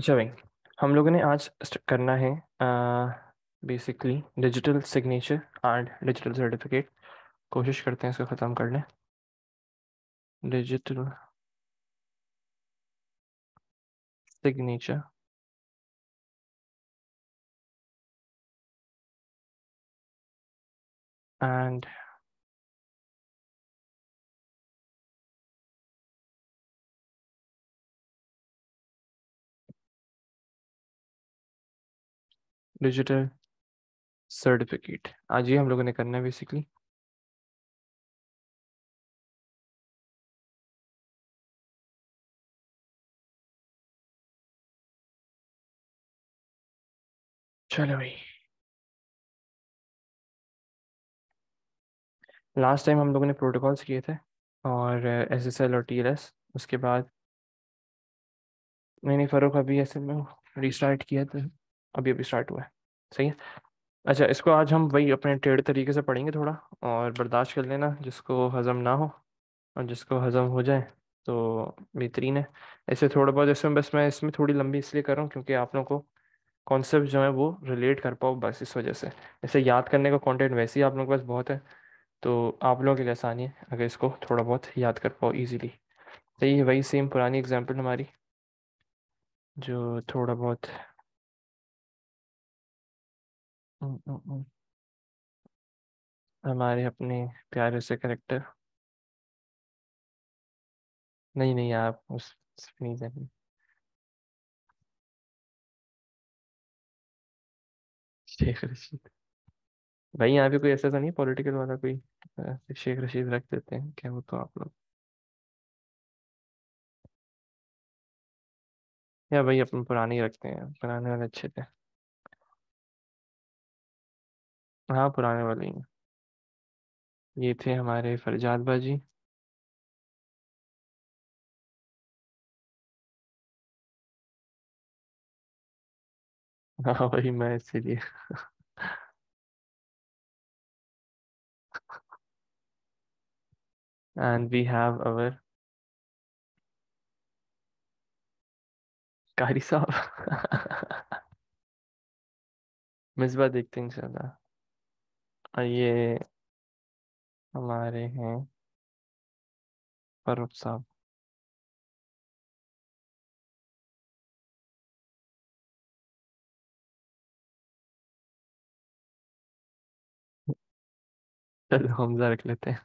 अच्छा भाई हम लोगों ने आज करना है basically digital signature and digital certificate कोशिश करते हैं इसको ख़त्म कर लें digital signature and digital certificate आज ये हम लोगों ने करना है बेसिकली चलो भाई लास्ट टाइम हम लोगों ने प्रोटोकॉल्स किए थे और एस एस एल और टी एल एस उसके बाद मैंने फ़रूख अभी एस एल में रिस्टार्ट किया था अभी अभी स्टार्ट हुआ है सही है अच्छा इसको आज हम वही अपने टेढ़ तरीके से पढ़ेंगे थोड़ा और बर्दाश्त कर लेना जिसको हज़म ना हो और जिसको हज़म हो जाए तो बेहतरीन है ऐसे थोड़ा बहुत ऐसे बस मैं इसमें थोड़ी लंबी इसलिए कर रहा हूँ क्योंकि आप लोगों को कॉन्सेप्ट जो है वो रिलेट कर पाओ बस इस वजह से ऐसे याद करने का कॉन्टेंट वैसे ही आप लोगों के पास बहुत है तो आप लोगों के लिए आसानी है अगर इसको थोड़ा बहुत याद कर पाओ ईजीली सही है वही सेम पुरानी एग्जाम्पल हमारी जो थोड़ा बहुत हम्म, हम्म, हम्म। हमारे अपने प्यारे से करेक्टर नहीं नहीं आप उस नहीं शेख रशीद भाई यहाँ पे कोई ऐसा तो नहीं पॉलिटिकल वाला कोई शेख रशीद रख देते हैं क्या वो तो आप लोग या भाई अपन पुराने ही रखते हैं पुराने वाले अच्छे थे हाँ, पुराने वाले ही ये थे हमारे फ़रज़ाद बाजी। हाँ, वही मैं इसीलिए। एंड वी हैव अवर कारी साहब। मिसबा देखते हैं इंशाल्लाह। और ये हमारे हैं फरूख साहब चलो हमजा रख लेते हैं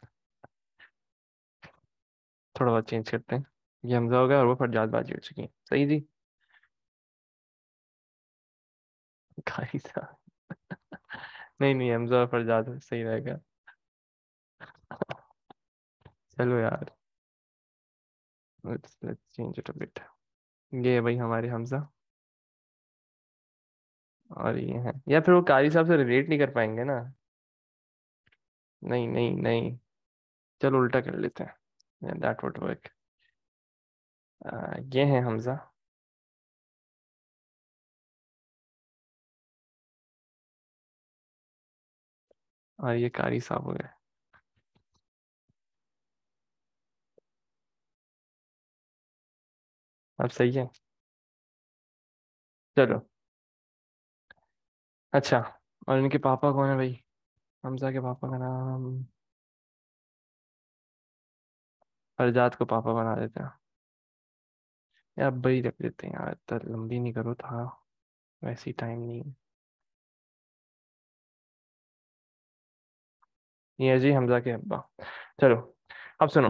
थोड़ा बहुत चेंज करते हैं ये हमजा हो गया और वो बाजी हो चुकी है सही जी गाड़ी साहब नहीं नहीं हमजा और फरजाद सही रहेगा चलो यार let's let's change it a bit ये है भाई हमारे हमजा और ये है या फिर वो कारी साहब से रिलेट नहीं कर पाएंगे ना नहीं नहीं नहीं चलो उल्टा कर लेते हैं दैट वुड वर्क ये है हमजा और ये कारी साहब हो गए अब सही है चलो अच्छा और इनके पापा कौन है भाई हमजा के पापा का नाम फरजाद को पापा बना देते हैं या बड़ी रख देते हैं यार इतना लंबी नहीं करो था वैसे टाइम नहीं है जी हमजा के अब्बा चलो अब सुनो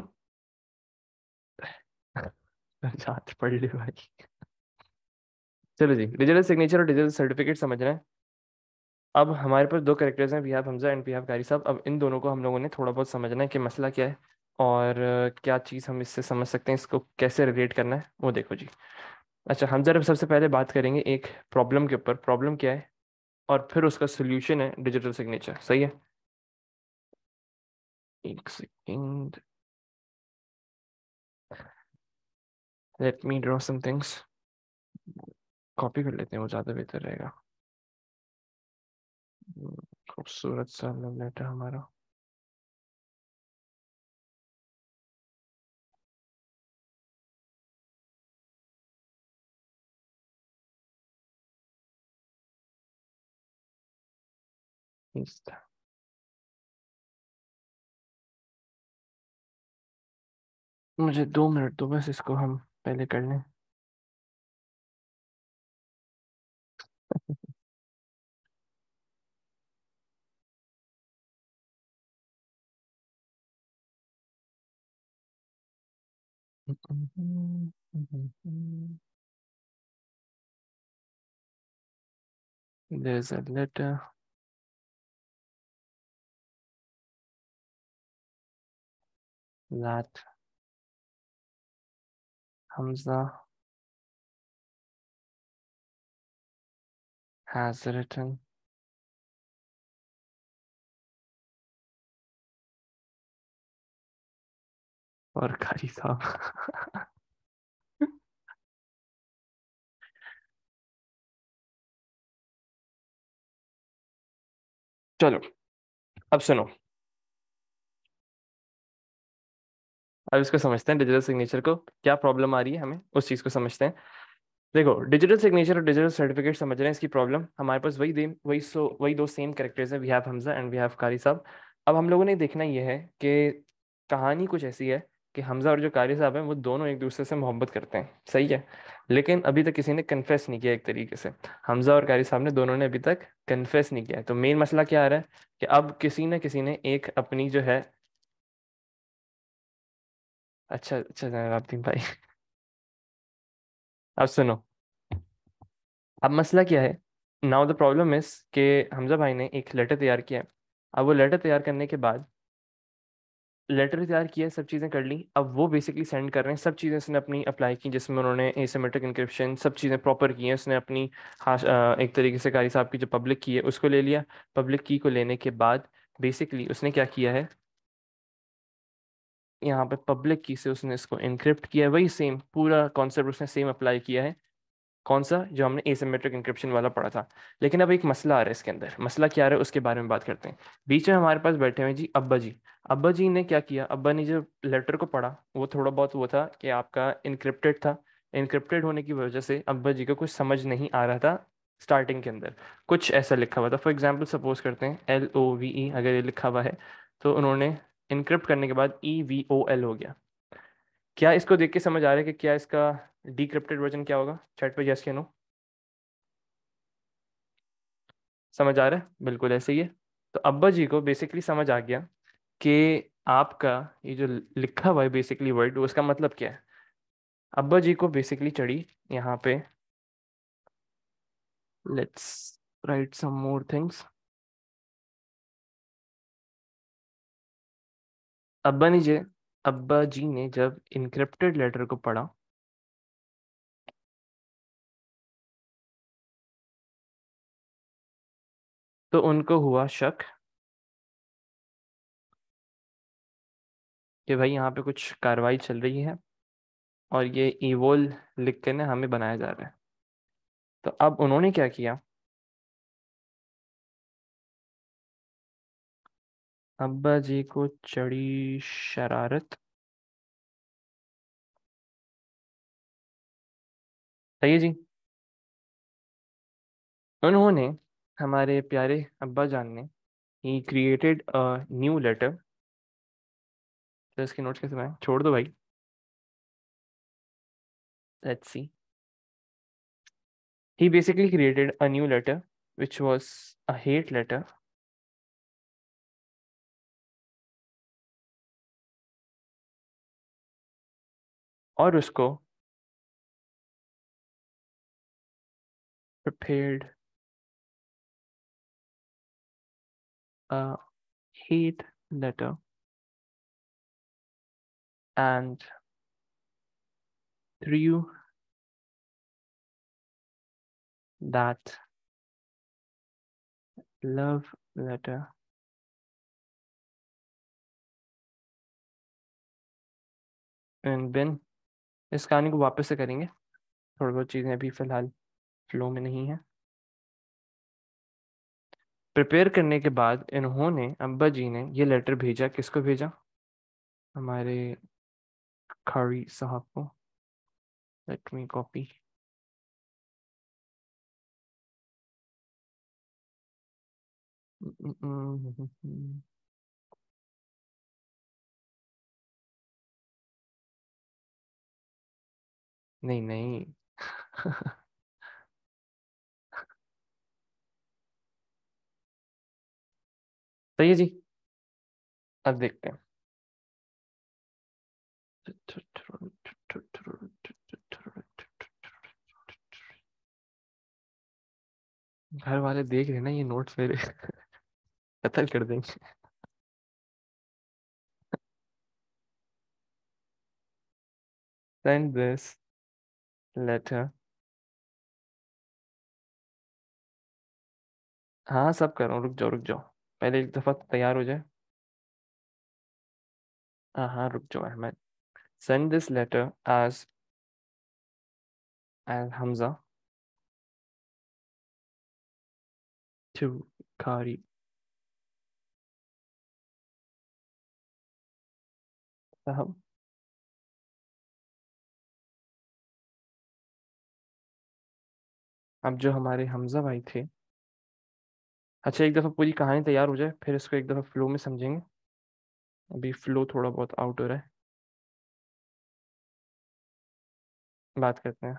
अच्छा, जांच पढ़ ली भाई चलो जी डिजिटल सिग्नेचर और डिजिटल सर्टिफिकेट समझना है अब हमारे पास दो करेक्टर्स हैं बिहाब हमजा एंड बिहाब कारी साहब अब इन दोनों को हम लोगों ने थोड़ा बहुत समझना है कि मसला क्या है और क्या चीज़ हम इससे समझ सकते हैं इसको कैसे रिलेट करना है वो देखो जी अच्छा हम जरा सबसे पहले बात करेंगे एक प्रॉब्लम के ऊपर प्रॉब्लम क्या है और फिर उसका सोल्यूशन है डिजिटल सिग्नेचर सही है एक second let me draw some things copy कर लेते हैं वो ज़्यादा बेहतर रहेगा खूबसूरत सा लव लेटर हमारा इस Insta. मुझे दो मिनट दो बस इसको हम पहले कर लें There's a letter. That Hamza has written और खारी साहब चलो अब सुनो अब इसको समझते हैं डिजिटल सिग्नेचर को क्या प्रॉब्लम आ रही है हमें उस चीज़ को समझते हैं देखो डिजिटल सिग्नेचर और डिजिटल सर्टिफिकेट समझ रहे हैं इसकी प्रॉब्लम हमारे पास वही दे वही सो वही दो सेम करेक्टर्स हैं we have Hamza and we have Qari साहब अब हम लोगों ने देखना यह है कि कहानी कुछ ऐसी है कि हमजा और जो कारी साहब हैं वो दोनों एक दूसरे से मोहब्बत करते हैं सही है लेकिन अभी तक किसी ने कन्फेस नहीं किया एक तरीके से हमजा और कारी साहब ने दोनों ने अभी तक कन्फेस नहीं किया तो मेन मसला क्या आ रहा है कि अब किसी न किसी ने एक अपनी जो है अच्छा अच्छा रातिन भाई अब सुनो अब मसला क्या है नाउ द प्रॉब्लम इज के हमजा भाई ने एक लेटर तैयार किया है अब वो लेटर तैयार करने के बाद लेटर तैयार किया सब चीज़ें कर ली अब वो बेसिकली सेंड कर रहे हैं सब चीज़ें उसने अपनी अप्लाई की जिसमें उन्होंने एसमेट्रिक इंक्रिप्शन सब चीज़ें प्रॉपर की हैं उसने अपनी हाँ एक तरीके से कारी साहब की जो पब्लिक की है उसको ले लिया पब्लिक की को लेने के बाद बेसिकली उसने क्या किया है यहाँ पे पब्लिक की से उसने इसको इनक्रिप्ट किया वही सेम पूरा कॉन्सेप्ट उसने सेम अप्लाई किया है कौन सा जो हमने एसिमेट्रिक इंक्रिप्शन वाला पढ़ा था लेकिन अब एक मसला आ रहा है इसके अंदर मसला क्या आ रहा है उसके बारे में बात करते हैं बीच में हमारे पास बैठे हुए जी अब्बा जी अब्बा जी ने क्या किया अब्बा ने जो लेटर को पढ़ा वो थोड़ा बहुत वो था कि आपका इनक्रिप्टेड था इनक्रिप्टेड होने की वजह से अब्बा जी को कुछ समझ नहीं आ रहा था स्टार्टिंग के अंदर कुछ ऐसा लिखा हुआ था फॉर एग्जाम्पल सपोज करते हैं एल ओ वी ई अगर ये लिखा हुआ है तो उन्होंने इनक्रिप्ट करने के बाद ई वी ओ एल हो गया क्या इसको देख के समझ आ रहा है कि क्या इसका डिक्रिप्टेड वर्जन क्या होगा चैट पे यस के नो समझ आ रहा है बिल्कुल ऐसे ही है तो अब्बा जी को बेसिकली समझ आ गया कि आपका ये जो लिखा हुआ है बेसिकली वर्ड उसका मतलब क्या है अब्बा जी को बेसिकली चढ़ी यहाँ पे let's write some more things अब्बा ने जे अब्बा जी ने जब इनक्रिप्टेड लेटर को पढ़ा तो उनको हुआ शक कि भाई यहाँ पे कुछ कार्रवाई चल रही है और ये ईवोल लिख के ना हमें बनाया जा रहा है तो अब उन्होंने क्या किया अब्बा जी को चढ़ी शरारत सही जी उन्होंने हमारे प्यारे अब्बा जान ने he created a new letter तो इसके नोट्स कैसे बनाए छोड़ दो भाई let's see he basically created a new letter which was a hate letter और prepared a uh, hate letter and threw that love letter and bin इस कहानी को वापस से करेंगे थोड़ी बहुत चीज़ें अभी फ़िलहाल फ्लो में नहीं है प्रिपेयर करने के बाद इन्होंने अब्बा जी ने ये लेटर भेजा किसको भेजा हमारे खारी साहब को let me copy mm, mm, mm, mm नहीं नहीं सही है जी अब देखते हैं घर वाले देख रहे ना ये नोट्स मेरे कतल कर देंगे send this लेटर हाँ सब कर रहा हूँ रुक जाओ रुक जाओ पहले एक दफ़ा तैयार हो जाए हाँ हाँ रुक जाओ Ahmed send this letter as as Hamza to Kari. Saham. अब जो हमारे हमजा भाई थे अच्छा एक दफ़ा पूरी कहानी तैयार हो जाए फिर इसको एक दफ़ा फ्लो में समझेंगे अभी फ्लो थोड़ा बहुत आउट हो रहा है बात करते हैं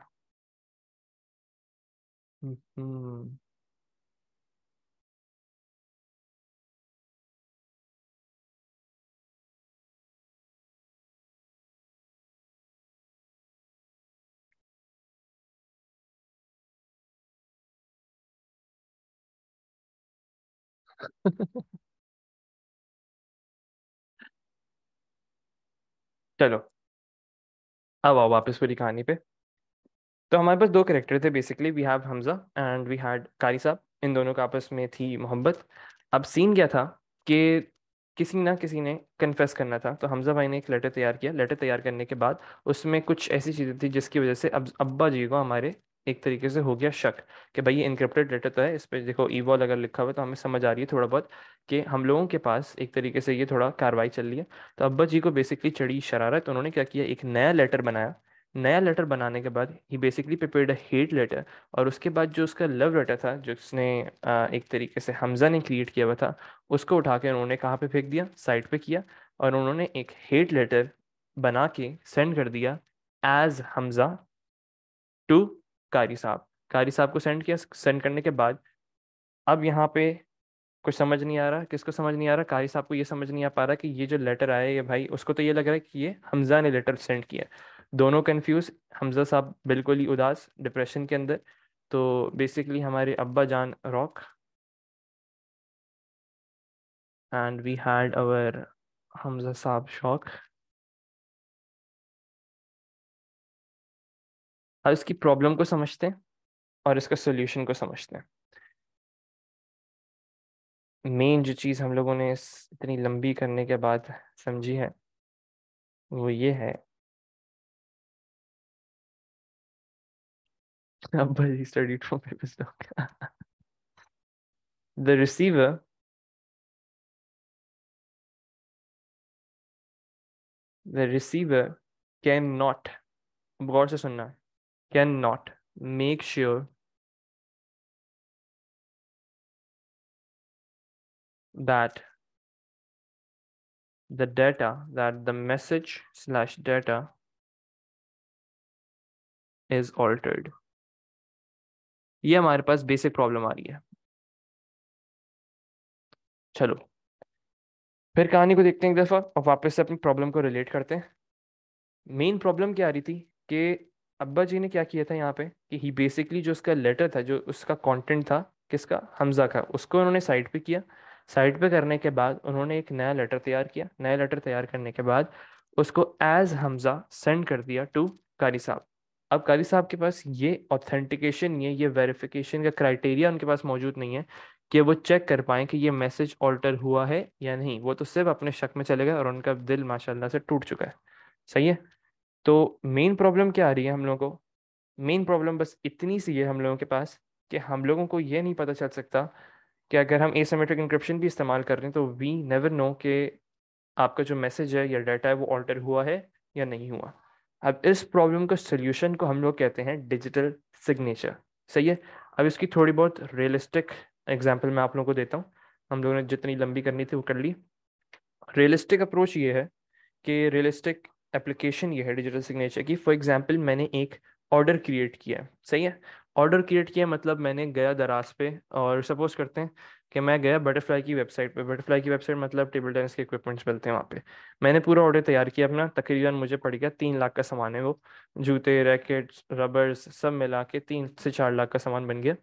हम्म, हम्म। चलो अब आओ वापस पूरी कहानी पे तो हमारे पास दो करेक्टर थे basically we have Hamza and we had Qari साहब इन दोनों का आपस में थी मोहब्बत अब सीन क्या था कि किसी ना किसी ने कन्फेस करना था तो हमजा भाई ने एक लेटर तैयार किया लेटर तैयार करने के बाद उसमें कुछ ऐसी चीज़ें थी जिसकी वजह से अब अब्बा जी को हमारे एक तरीके से हो गया शक कि भाई ये इनक्रिप्टेड डेटा तो है इस पर देखो ईवॉल अगर लिखा हुआ है तो हमें समझ आ रही है थोड़ा बहुत कि हम लोगों के पास एक तरीके से ये थोड़ा कार्रवाई चल रही है तो अब्बा जी को बेसिकली चढ़ी शरारत तो उन्होंने क्या किया एक नया लेटर बनाया नया लेटर बनाने के बाद he basically prepared a hate letter और उसके बाद जो उसका लव लेटर था जो उसने एक तरीके से हमजा ने क्रिएट किया हुआ था उसको उठा के उन्होंने कहाँ पे फेंक दिया साइड पे किया और उन्होंने एक हेट लेटर बना के सेंड कर दिया एज हमजा टू कारी साहब कारी साहब को सेंड किया सेंड करने के बाद अब यहाँ पे कुछ समझ नहीं आ रहा किसको समझ नहीं आ रहा कारी साहब को ये समझ नहीं आ पा रहा कि ये जो लेटर आया ये भाई उसको तो ये लग रहा है कि ये हमजा ने लेटर सेंड किया दोनों कन्फ्यूज हमजा साहब बिल्कुल ही उदास डिप्रेशन के अंदर तो बेसिकली हमारे अब्बा जान rock and we had our Hamza साहब शौक अब इसकी प्रॉब्लम को समझते हैं और इसका सोल्यूशन को समझते हैं मेन जो चीज़ हम लोगों ने इस इतनी लंबी करने के बाद समझी है वो ये है the receiver the receiver can not the गौर से सुनना है cannot make sure that the data that the message slash data is altered ये हमारे पास बेसिक प्रॉब्लम आ रही है चलो फिर कहानी को देखते हैं एक दफ़ा और वापस से अपनी प्रॉब्लम को रिलेट करते हैं मेन प्रॉब्लम क्या आ रही थी कि अब्बा जी ने क्या किया था यहाँ पे कि ही बेसिकली जो उसका लेटर था जो उसका कंटेंट था किसका हमजा का उसको उन्होंने साइड पे किया साइड पे करने के बाद उन्होंने एक नया लेटर तैयार किया नया लेटर तैयार करने के बाद उसको एज हमजा सेंड कर दिया टू कारी साहब अब कारी साहब के पास ये ऑथेंटिकेशन ये ये वेरिफिकेशन का क्राइटेरिया उनके पास मौजूद नहीं है कि वो चेक कर पाए कि ये मैसेज ऑल्टर हुआ है या नहीं वो तो सिर्फ अपने शक में चले गए और उनका दिल माशाल्लाह से टूट चुका है सही है तो मेन प्रॉब्लम क्या आ रही है हम लोगों को मेन प्रॉब्लम बस इतनी सी है हम लोगों के पास कि हम लोगों को ये नहीं पता चल सकता कि अगर हम एसोमेट्रिक इंक्रिप्शन भी इस्तेमाल कर रहे हैं तो वी नेवर नो कि आपका जो मैसेज है या डाटा है वो ऑल्टर हुआ है या नहीं हुआ अब इस प्रॉब्लम का सोल्यूशन को हम लोग कहते हैं डिजिटल सिग्नेचर सही है अब इसकी थोड़ी बहुत रियलिस्टिक एग्जाम्पल मैं आप लोगों को देता हूँ हम लोगों ने जितनी लंबी करनी थी वो कर ली रियलिस्टिक अप्रोच ये है कि रियलिस्टिक एप्लीकेशन ये है डिजिटल सिग्नेचर की फॉर एग्जाम्पल मैंने एक ऑर्डर क्रिएट किया है सही है ऑर्डर क्रिएट किया मतलब मैंने गया दराज पे और सपोज करते हैं कि मैं गया बटरफ्लाई की वेबसाइट पे बटरफ्लाई की वेबसाइट मतलब टेबल टेनिस के इक्विपमेंट्स मिलते हैं वहाँ पे मैंने पूरा ऑर्डर तैयार किया अपना तकरीबन मुझे पड़ गया तीन लाख का सामान है वो जूते रैकेट्स रबर्स सब मिला के तीन से चार लाख का सामान बन गया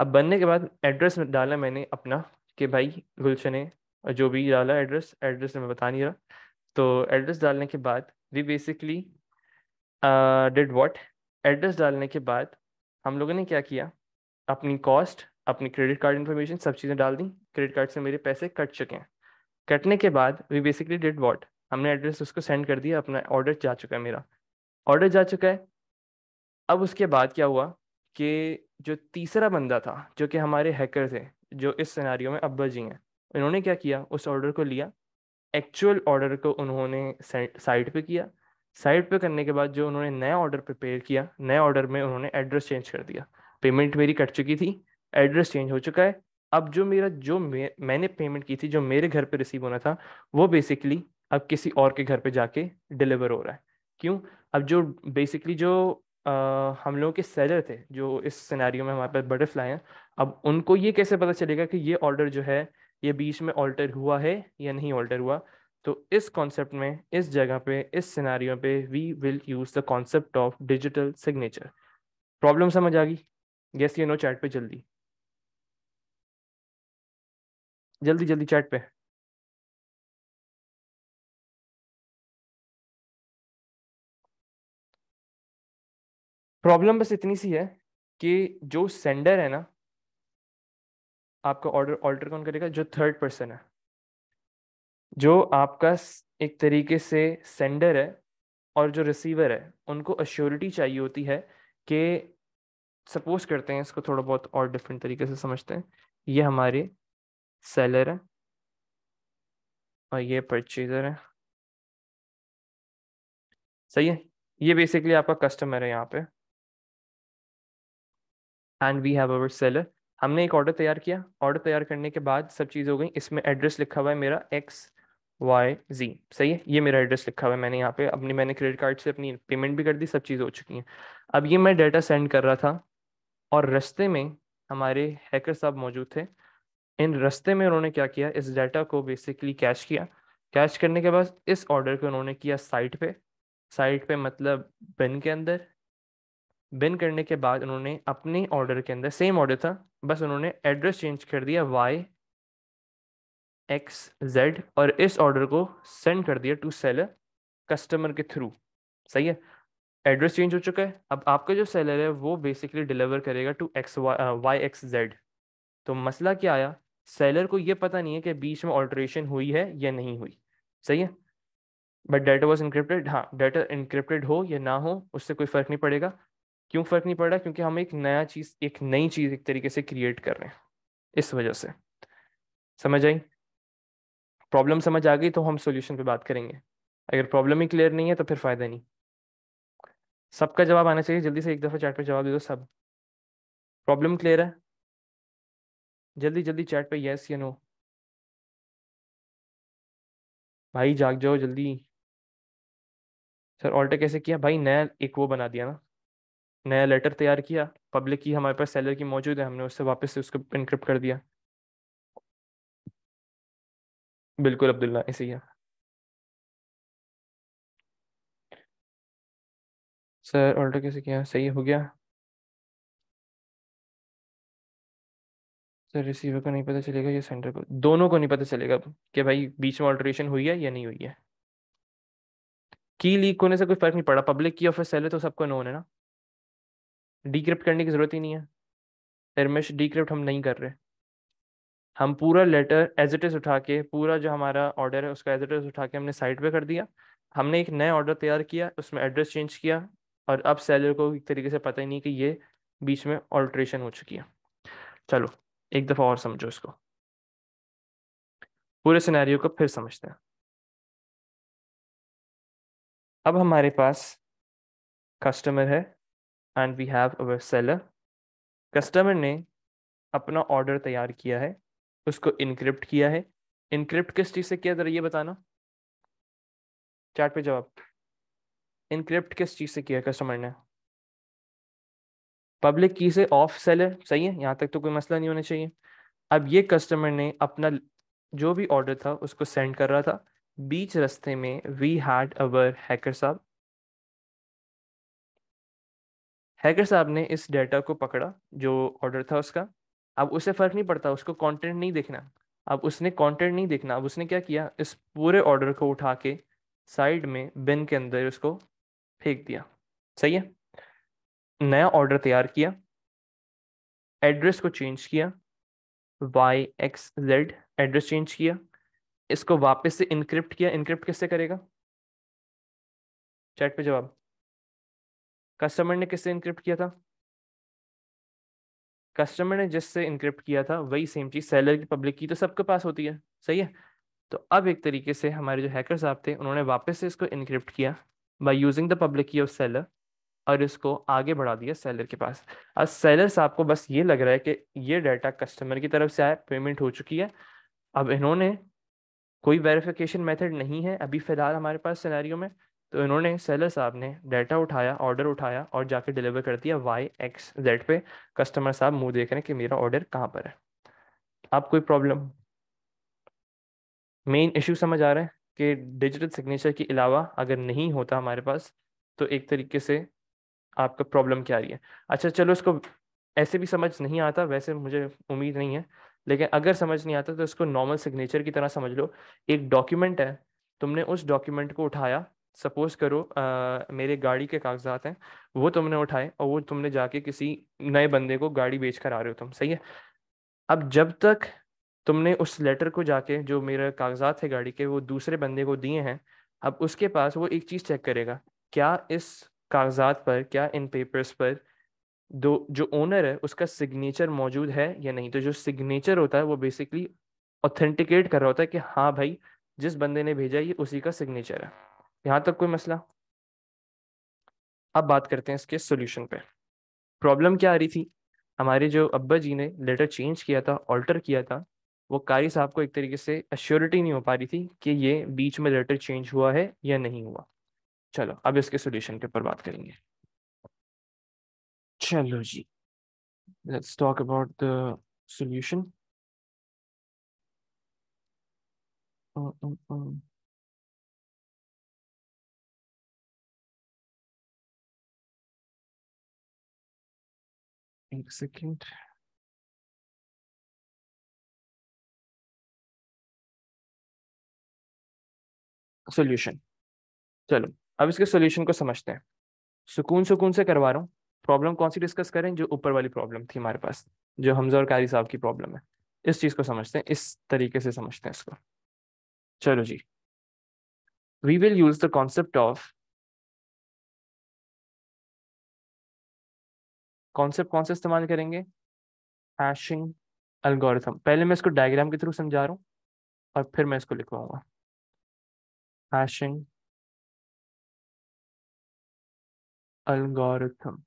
अब बनने के बाद एड्रेस डाला मैंने अपना कि भाई गुलशन जो भी डाला एड्रेस एड्रेस तो मैं बता नहीं रहा तो एड्रेस डालने के बाद we basically did what address डालने के बाद हम लोगों ने क्या किया अपनी कॉस्ट अपनी क्रेडिट कार्ड इन्फॉर्मेशन सब चीज़ें डाल दी क्रेडिट कार्ड से मेरे पैसे कट चुके हैं कटने के बाद वी बेसिकली डिड वॉट हमने एड्रेस उसको सेंड कर दिया अपना ऑर्डर जा चुका है मेरा ऑर्डर जा चुका है अब उसके बाद क्या हुआ कि जो तीसरा बंदा था जो कि हमारे हैकर थे जो इस सिनारियों में अब्बा जी हैं इन्होंने क्या किया उस ऑर्डर को लिया एक्चुअल ऑर्डर को उन्होंने साइट पे किया साइट पे करने के बाद जो उन्होंने नया ऑर्डर प्रिपेयर किया नए ऑर्डर में उन्होंने एड्रेस चेंज कर दिया पेमेंट मेरी कट चुकी थी एड्रेस चेंज हो चुका है अब जो मेरा जो मे, मैंने पेमेंट की थी जो मेरे घर पे रिसीव होना था वो बेसिकली अब किसी और के घर पे जाके डिलीवर हो रहा है क्यों अब जो बेसिकली जो आ, हम लोगों के सेलर थे जो इस सिनेरियो में हमारे पास बटरफ्लाई हैं अब उनको ये कैसे पता चलेगा कि ये ऑर्डर जो है ये बीच में ऑल्टर हुआ है या नहीं ऑल्टर हुआ तो इस कॉन्सेप्ट में इस जगह पे इस सिनारियों पे we will use the concept of digital signature problem समझ आ गई गेस ये नो चैट पे जल्दी जल्दी जल्दी चैट पे प्रॉब्लम बस इतनी सी है कि जो सेंडर है ना आपका ऑर्डर ऑल्टर कौन करेगा जो थर्ड पर्सन है जो आपका एक तरीके से सेंडर है और जो रिसीवर है उनको अश्योरिटी चाहिए होती है कि सपोज करते हैं इसको थोड़ा बहुत और डिफरेंट तरीके से समझते हैं ये हमारे सेलर है और ये परचेजर है सही है ये बेसिकली आपका कस्टमर है यहाँ पे and we have our seller हमने एक ऑर्डर तैयार किया ऑर्डर तैयार करने के बाद सब चीज़ हो गई इसमें एड्रेस लिखा हुआ है मेरा एक्स वाई जी सही है ये मेरा एड्रेस लिखा हुआ है मैंने यहाँ पे अपनी मैंने क्रेडिट कार्ड से अपनी पेमेंट भी कर दी सब चीज़ हो चुकी है अब ये मैं डाटा सेंड कर रहा था और रस्ते में हमारे हैकर साहब मौजूद थे इन रस्ते में उन्होंने क्या किया इस डाटा को बेसिकली कैश किया कैश करने के बाद इस ऑर्डर को उन्होंने किया साइट पे साइट पे मतलब बिन के अंदर बिन करने के बाद उन्होंने अपने ऑर्डर के अंदर सेम ऑर्डर था बस उन्होंने एड्रेस चेंज कर दिया वाई एक्स जेड और इस ऑर्डर को सेंड कर दिया टू सेलर कस्टमर के थ्रू सही है एड्रेस चेंज हो चुका है अब आपका जो सेलर है वो बेसिकली डिलीवर करेगा to X Y X Z तो मसला क्या आया सेलर को ये पता नहीं है कि बीच में ऑल्ट्रेशन हुई है या नहीं हुई सही है बट डाटा वॉज इंक्रिप्टेड हाँ डाटा इंक्रिप्टेड हो या ना हो उससे कोई फर्क नहीं पड़ेगा क्यों फर्क नहीं पड़ रहा क्योंकि हम एक नया चीज एक नई चीज एक तरीके से क्रिएट कर रहे हैं इस वजह से समझ आई प्रॉब्लम समझ आ गई तो हम सॉल्यूशन पे बात करेंगे अगर प्रॉब्लम ही क्लियर नहीं है तो फिर फायदा नहीं सबका जवाब आना चाहिए जल्दी से एक दफ़ा चैट पे जवाब दे दो सब प्रॉब्लम क्लियर है जल्दी जल्दी चैट पे यस या नो भाई जाग जाओ जल्दी सर ऑल्टर कैसे किया भाई नया एक वो बना दिया ना नया लेटर तैयार किया पब्लिक की हमारे पास सेलर की मौजूद है हमने उससे वापस से उसको इनक्रिप्ट कर दिया बिल्कुल अब्दुल्ला इसी है सर ऑल्टर कैसे किया सही हो गया सर रिसीवर को नहीं पता चलेगा या सेंडर को दोनों को नहीं पता चलेगा कि भाई बीच में ऑल्ट्रेशन हुई है या नहीं हुई है की लीक होने से कोई फर्क नहीं पड़ा पब्लिक की ऑफिस सेलर तो सबको नोन है ना डिक्रिप्ट करने की ज़रूरत ही नहीं है एरमेश डिक्रिप्ट हम नहीं कर रहे हम पूरा लेटर एज इट इज़ उठा के पूरा जो हमारा ऑर्डर है उसका एज इट इज़ उठा के हमने साइट पे कर दिया हमने एक नया ऑर्डर तैयार किया उसमें एड्रेस चेंज किया और अब सेलर को एक तरीके से पता ही नहीं कि ये बीच में ऑल्ट्रेशन हो चुकी है चलो एक दफ़ा और समझो इसको पूरे सिनेरियो को फिर समझते हैं अब हमारे पास कस्टमर है and we have our seller customer ने अपना ऑर्डर तैयार किया है उसको इनक्रिप्ट किया है इनक्रिप्ट किस चीज़ से किया जरा ये बताना चैट पे जवाब इनक्रिप्ट किस चीज़ से किया कस्टमर ने पब्लिक की से ऑफ सेलर सही है यहाँ तक तो कोई मसला नहीं होना चाहिए अब ये कस्टमर ने अपना जो भी ऑर्डर था उसको सेंड कर रहा था बीच रस्ते में वी हैड अवर हैकर साहब हैकर साहब ने इस डेटा को पकड़ा जो ऑर्डर था उसका अब उसे फ़र्क नहीं पड़ता उसको कंटेंट नहीं देखना अब उसने कंटेंट नहीं देखना अब उसने क्या किया इस पूरे ऑर्डर को उठा के साइड में बिन के अंदर उसको फेंक दिया सही है नया ऑर्डर तैयार किया एड्रेस को चेंज किया Y X Z address change किया इसको वापस से इनक्रिप्ट किया इनक्रिप्ट किससे करेगा चैट पे जवाब कस्टमर ने किससे इंक्रिप्ट किया था कस्टमर ने जिससे इंक्रिप्ट किया था वही सेम चीज सेलर की पब्लिक की तो सबके पास होती है सही है तो अब एक तरीके से हमारे जो हैकर साहब थे उन्होंने वापस से इसको इनक्रिप्ट किया by using the public key of seller और इसको आगे बढ़ा दिया सेलर के पास अब सेलर साहब को बस ये लग रहा है कि ये डाटा कस्टमर की तरफ से आया पेमेंट हो चुकी है अब इन्होंने कोई वेरिफिकेशन मेथड नहीं है अभी फिलहाल हमारे पास सिनेरियो में तो इन्होंने सेलर साहब ने डाटा उठाया ऑर्डर उठाया और जाके डिलीवर कर दिया वाई एक्स जेड पे कस्टमर साहब मुंह देख रहे हैं कि मेरा ऑर्डर कहाँ पर है आप कोई प्रॉब्लम मेन इशू समझ आ रहा है कि डिजिटल सिग्नेचर के अलावा अगर नहीं होता हमारे पास तो एक तरीके से आपका प्रॉब्लम क्या आ रही है अच्छा चलो इसको ऐसे भी समझ नहीं आता वैसे मुझे उम्मीद नहीं है लेकिन अगर समझ नहीं आता तो इसको नॉर्मल सिग्नेचर की तरह समझ लो एक डॉक्यूमेंट है तुमने उस डॉक्यूमेंट को उठाया सपोज करो आ, मेरे गाड़ी के कागजात हैं वो तुमने उठाए और वो तुमने जाके किसी नए बंदे को गाड़ी बेच कर आ रहे हो तुम सही है अब जब तक तुमने उस लेटर को जाके जो मेरा कागजात है गाड़ी के वो दूसरे बंदे को दिए हैं अब उसके पास वो एक चीज़ चेक करेगा क्या इस कागजात पर क्या इन पेपर्स पर दो जो ओनर है उसका सिग्नेचर मौजूद है या नहीं तो जो सिग्नेचर होता है वो बेसिकली ऑथेंटिकेट कर रहा होता है कि हाँ भाई जिस बंदे ने भेजा ये उसी का सिग्नेचर है यहाँ तक कोई मसला अब बात करते हैं इसके सोल्यूशन पे प्रॉब्लम क्या आ रही थी हमारे जो अब्बा जी ने लेटर चेंज किया था ऑल्टर किया था वो कारी साहब को एक तरीके से अश्योरिटी नहीं हो पा रही थी कि ये बीच में लेटर चेंज हुआ है या नहीं हुआ चलो अब इसके सोल्यूशन के ऊपर बात करेंगे चलो जी let's talk about the solution in a second. चलो अब इसके सोल्यूशन को समझते हैं सुकून सुकून से करवा रहा हूँ प्रॉब्लम कौन सी डिस्कस करें जो ऊपर वाली प्रॉब्लम थी हमारे पास जो हमजा और कारी साहब की प्रॉब्लम है इस चीज़ को समझते हैं इस तरीके से समझते हैं इसको चलो जी we will use the concept of concept कौन से इस्तेमाल करेंगे हैशिंग एल्गोरिथम पहले मैं इसको डायग्राम के थ्रू समझा रहा हूँ और फिर मैं इसको लिखवाऊंगा हैशिंग एल्गोरिथम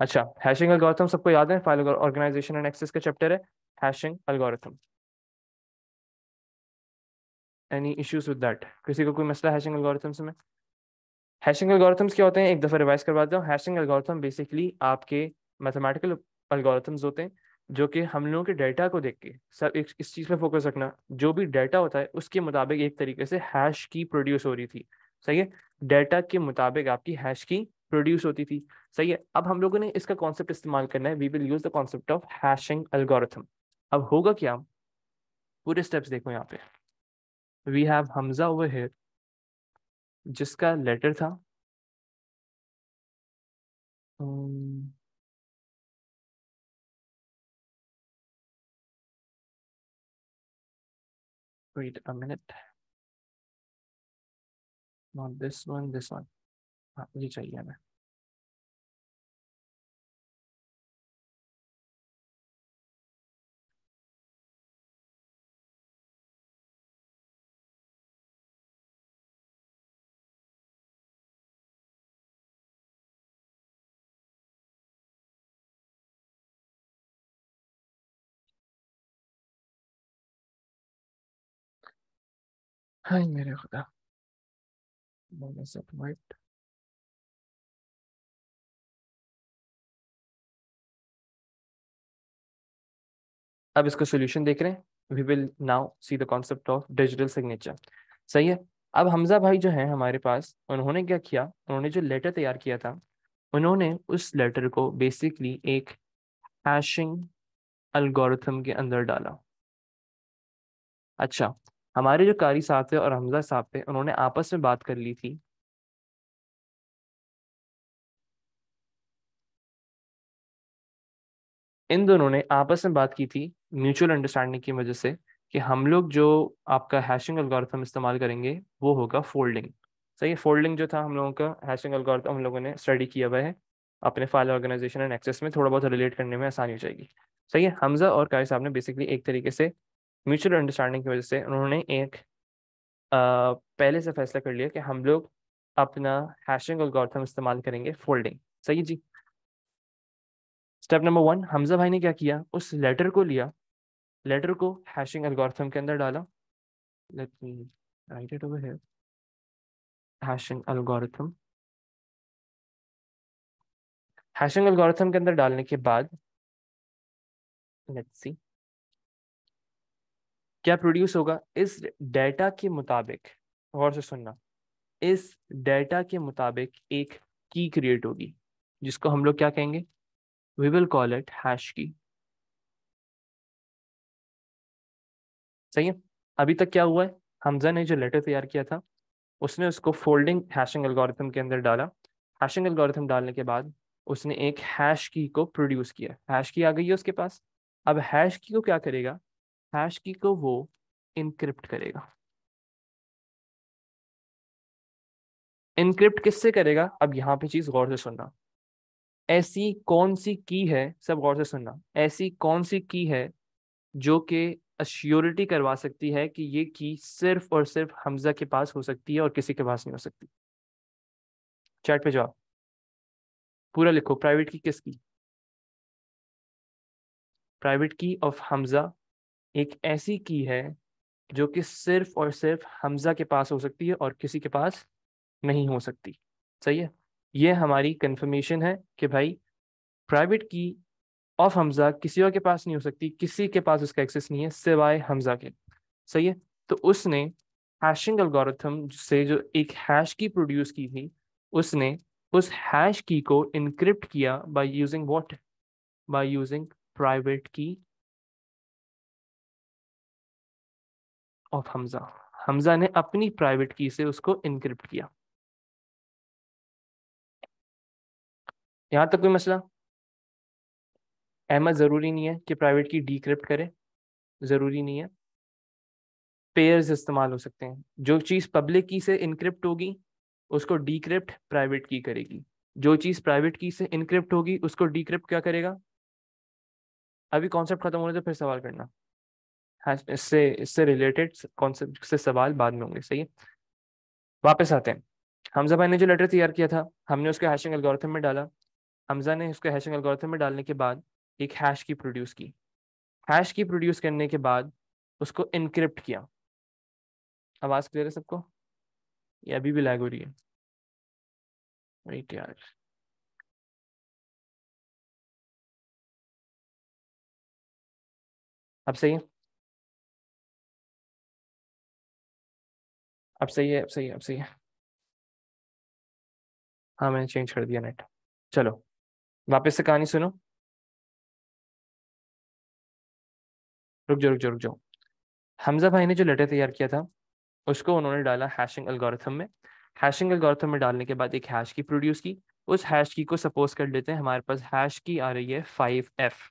अच्छा हैशिंग एल्गोरिथम सबको याद है फाइल ऑर्गेनाइजेशन एंड एक्सेस का चैप्टर है hashing algorithm any issues with that किसी को कोई मसला हैशिंग एल्गोरिथम से में हैशिंग एल्गोरिथम्स क्या होते हैं एक दफ़ा रिवाइज करवा देता हूँ हैशिंग एल्गोरिथम बेसिकली आपके मैथमेटिकल एल्गोरिथम्स होते हैं जो कि हम लोगों के डाटा को देख के सब एक इस चीज़ पे फोकस रखना जो भी डाटा होता है उसके मुताबिक एक तरीके से हैश की प्रोड्यूस हो रही थी सही है डाटा के मुताबिक आपकी हैश की प्रोड्यूस होती थी सही है अब हम लोगों ने इसका कॉन्सेप्ट इस्तेमाल करना है we will use the concept of hashing algorithm अब होगा क्या पूरे स्टेप्स देखो यहाँ पे we have Hamza over here जिसका लेटर था wait a minute not this one this one हाँ ये चाहिए हमें हाय मेरे खुदा वाइट अब इसको सॉल्यूशन देख रहे हैं we will now see the concept of digital signature सही है अब हमजा भाई जो है हमारे पास उन्होंने क्या किया उन्होंने जो लेटर तैयार किया था उन्होंने उस लेटर को बेसिकली एक हैशिंग अल्गोरिथम के अंदर डाला अच्छा हमारे जो कारी साहब थे और हमजा साहब थे उन्होंने आपस में बात कर ली थी इन दोनों ने आपस में बात की थी म्यूचुअल अंडरस्टैंडिंग की वजह से कि हम लोग जो आपका हैशिंग अलगोरथम इस्तेमाल करेंगे वो होगा फोल्डिंग सही है फोल्डिंग जो था हम लोगों का हैशिंग अलगोरथम हम लोगों ने स्टडी किया हुआ है अपने फाइल ऑर्गेनाइजेशन एंड एक्सेस में थोड़ा बहुत रिलेट करने में आसानी हो जाएगी सही है हमजा और कारी साहब ने बेसिकली एक तरीके से म्यूचुअल अंडरस्टैंडिंग की वजह से उन्होंने एक आ, पहले से फैसला कर लिया कि हम लोग अपना हैशिंग एल्गोरिथम इस्तेमाल करेंगे फोल्डिंग सही जी स्टेप नंबर वन हमजा भाई ने क्या किया उस लेटर को लिया लेटर को हैशिंग एल्गोरिथम के अंदर डाला let me write it over here hashing algorithm hashing algorithm के अंदर डालने के बाद लेट्स सी क्या प्रोड्यूस होगा इस डेटा के मुताबिक और से सुनना इस डेटा के मुताबिक एक की क्रिएट होगी जिसको हम लोग क्या कहेंगे we will call it hash key सही है अभी तक क्या हुआ है हमजा ने जो लेटर तैयार किया था उसने उसको फोल्डिंग हैशिंग एल्गोरिथम के अंदर डाला हैशिंग एल्गोरिथम डालने के बाद उसने एक हैश की को प्रोड्यूस किया हैश की आ गई है उसके पास अब हैश की को क्या करेगा हैश की को वो इनक्रिप्ट करेगा इनक्रिप्ट किससे करेगा अब यहाँ पे चीज गौर से सुनना ऐसी कौन सी की है सब गौर से सुनना ऐसी कौन सी की है जो कि अश्योरिटी करवा सकती है कि ये की सिर्फ और सिर्फ हमजा के पास हो सकती है और किसी के पास नहीं हो सकती चैट पे जवाब पूरा लिखो प्राइवेट की किसकी प्राइवेट की ऑफ हमजा एक ऐसी की है जो कि सिर्फ और सिर्फ हमजा के पास हो सकती है और किसी के पास नहीं हो सकती सही है ये हमारी कंफर्मेशन है कि भाई प्राइवेट की ऑफ हमजा किसी और के पास नहीं हो सकती किसी के पास उसका एक्सेस नहीं है सिवाय हमजा के सही है तो उसने हैशिंग अलगोरथम से जो एक हैश की प्रोड्यूस की थी उसने उस हैश की को इनक्रिप्ट किया by using what by using private key of Hamza Hamza ने अपनी प्राइवेट की से उसको इनक्रिप्ट किया यहाँ तक कोई मसला अहमद ज़रूरी नहीं है कि प्राइवेट की डिक्रिप्ट करे ज़रूरी नहीं है पेयर्स इस्तेमाल हो सकते हैं जो चीज़ पब्लिक की से इनक्रिप्ट होगी उसको डिक्रिप्ट प्राइवेट की करेगी जो चीज़ प्राइवेट की से इनक्रिप्ट होगी उसको डिक्रिप्ट क्या करेगा अभी कॉन्सेप्ट खत्म होने से फिर सवाल करना हाँ, इससे इससे रिलेटेड कॉन्सेप्ट से सवाल बाद में होंगे सही वापस आते हैं हमजा भाई ने जो लेटर तैयार किया था हमने उसके हैशिंग एल्गोरिथम में डाला हमजा ने उसके हैशिंग एल्गोरिथम में डालने के बाद एक हैश की प्रोड्यूस की हैश की प्रोड्यूस करने के बाद उसको इनक्रिप्ट किया आवाज़ क्लियर है सबको ये अभी भी लैग हो रही है वेट यार अब सही है अब सही है अब सही है अब सही है हाँ मैंने चेंज कर दिया नेट चलो वापस से कहानी सुनो रुक जाओ रुक जाओ रुक जाओ हमजा भाई ने जो लेटर तैयार किया था उसको उन्होंने डाला हैशिंग अलगोरथम में हैशिंग अलगोरथम में डालने के बाद एक हैश की प्रोड्यूस की उस हैश की को सपोज कर लेते हैं हमारे पास हैश की आ रही है फाइव एफ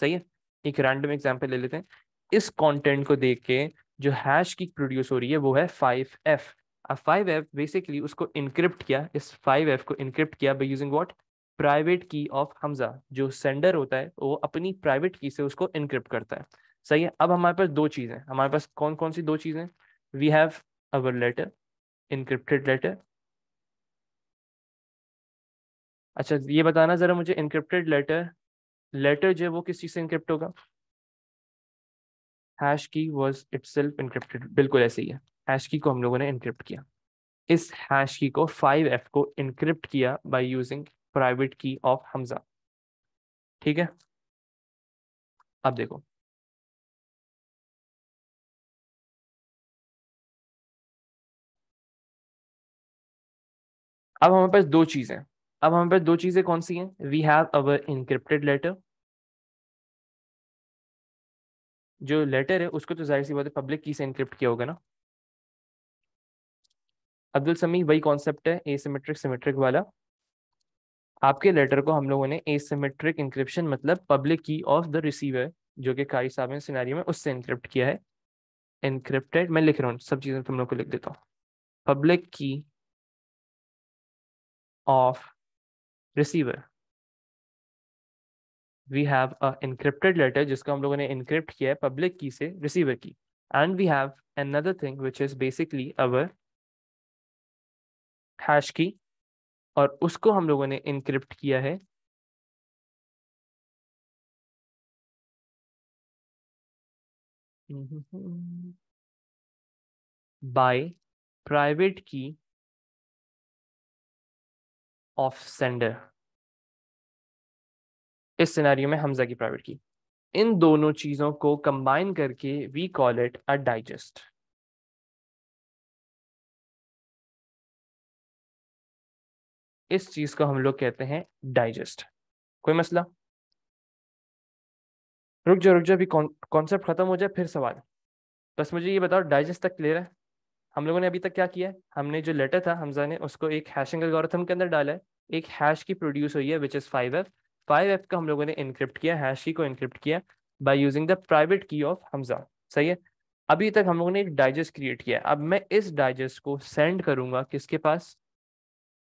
सही है एक रैंडम एग्जाम्पल ले लेते हैं इस कंटेंट को देख के जो हैश की प्रोड्यूस हो रही है वो है फाइव एफ अब फाइव एफ बेसिकली उसको इनक्रिप्ट किया इस फाइव एफ को इनक्रिप्ट किया by using what private key of Hamza जो सेंडर होता है वो अपनी प्राइवेट की से उसको इनक्रिप्ट करता है सही है अब हमारे पास दो चीज़ें हमारे पास कौन कौन सी दो चीज़ें we have our letter encrypted letter अच्छा ये बताना ज़रा मुझे इनक्रिप्टेड लेटर लेटर जो है वो किस चीज़ से इनक्रिप्ट होगा हैश की वॉज इट सेल्फ इनक्रिप्टेड बिल्कुल ऐसे ही है हैश की को हम लोगों ने इनक्रिप्ट किया इस हैश की को फाइव एफ को इनक्रिप्ट किया by using private key of Hamza ठीक है अब देखो अब हमारे पास दो चीजें अब हमारे पास दो चीजें कौन सी हैं we have our encrypted letter जो लेटर है उसको तो जाहिर सी बात है पब्लिक की से इनक्रिप्ट किया होगा ना अब्दुल समी वही कॉन्सेप्ट है एसिमेट्रिक सिमेट्रिक वाला आपके लेटर को हम लोगों ने एसिमेट्रिक इंक्रिप्शन मतलब public key of the receiver जो कि कारी साहब ने सिनारी में उससे इनक्रिप्ट किया है इनक्रिप्टेड मैं लिख रहा हूँ सब चीज़ें तुम लोग को लिख देता हूँ public key of receiver we have a encrypted letter जिसको हम लोगों ने इनक्रिप्ट किया है पब्लिक की से receiver key and we have another thing which is basically our hash key और उसको हम लोगों ने इनक्रिप्ट किया है by private key of sender इस सिनेरियो में हमजा की प्राइवेट की इन दोनों चीज़ों को कंबाइन करके we call it a digest इस चीज़ को हम लोग कहते हैं डाइजेस्ट कोई मसला रुक जाओ रुक जाओ अभी कॉन्सेप्ट खत्म हो जाए फिर सवाल बस मुझे ये बताओ डाइजेस्ट तक क्लियर है हम लोगों ने अभी तक क्या किया है हमने जो लेटर था हमजा ने उसको एक हैशिंग एल्गोरिथम के अंदर डाला है एक हैश की प्रोड्यूस हुई है which is five F five F का हम लोगों ने इनक्रिप्ट किया हैश की को इनक्रिप्ट किया by using the private key of Hamza सही है अभी तक हम लोगों ने एक डाइजेस्ट क्रिएट किया अब मैं इस डाइजेस्ट को सेंड करूंगा किसके पास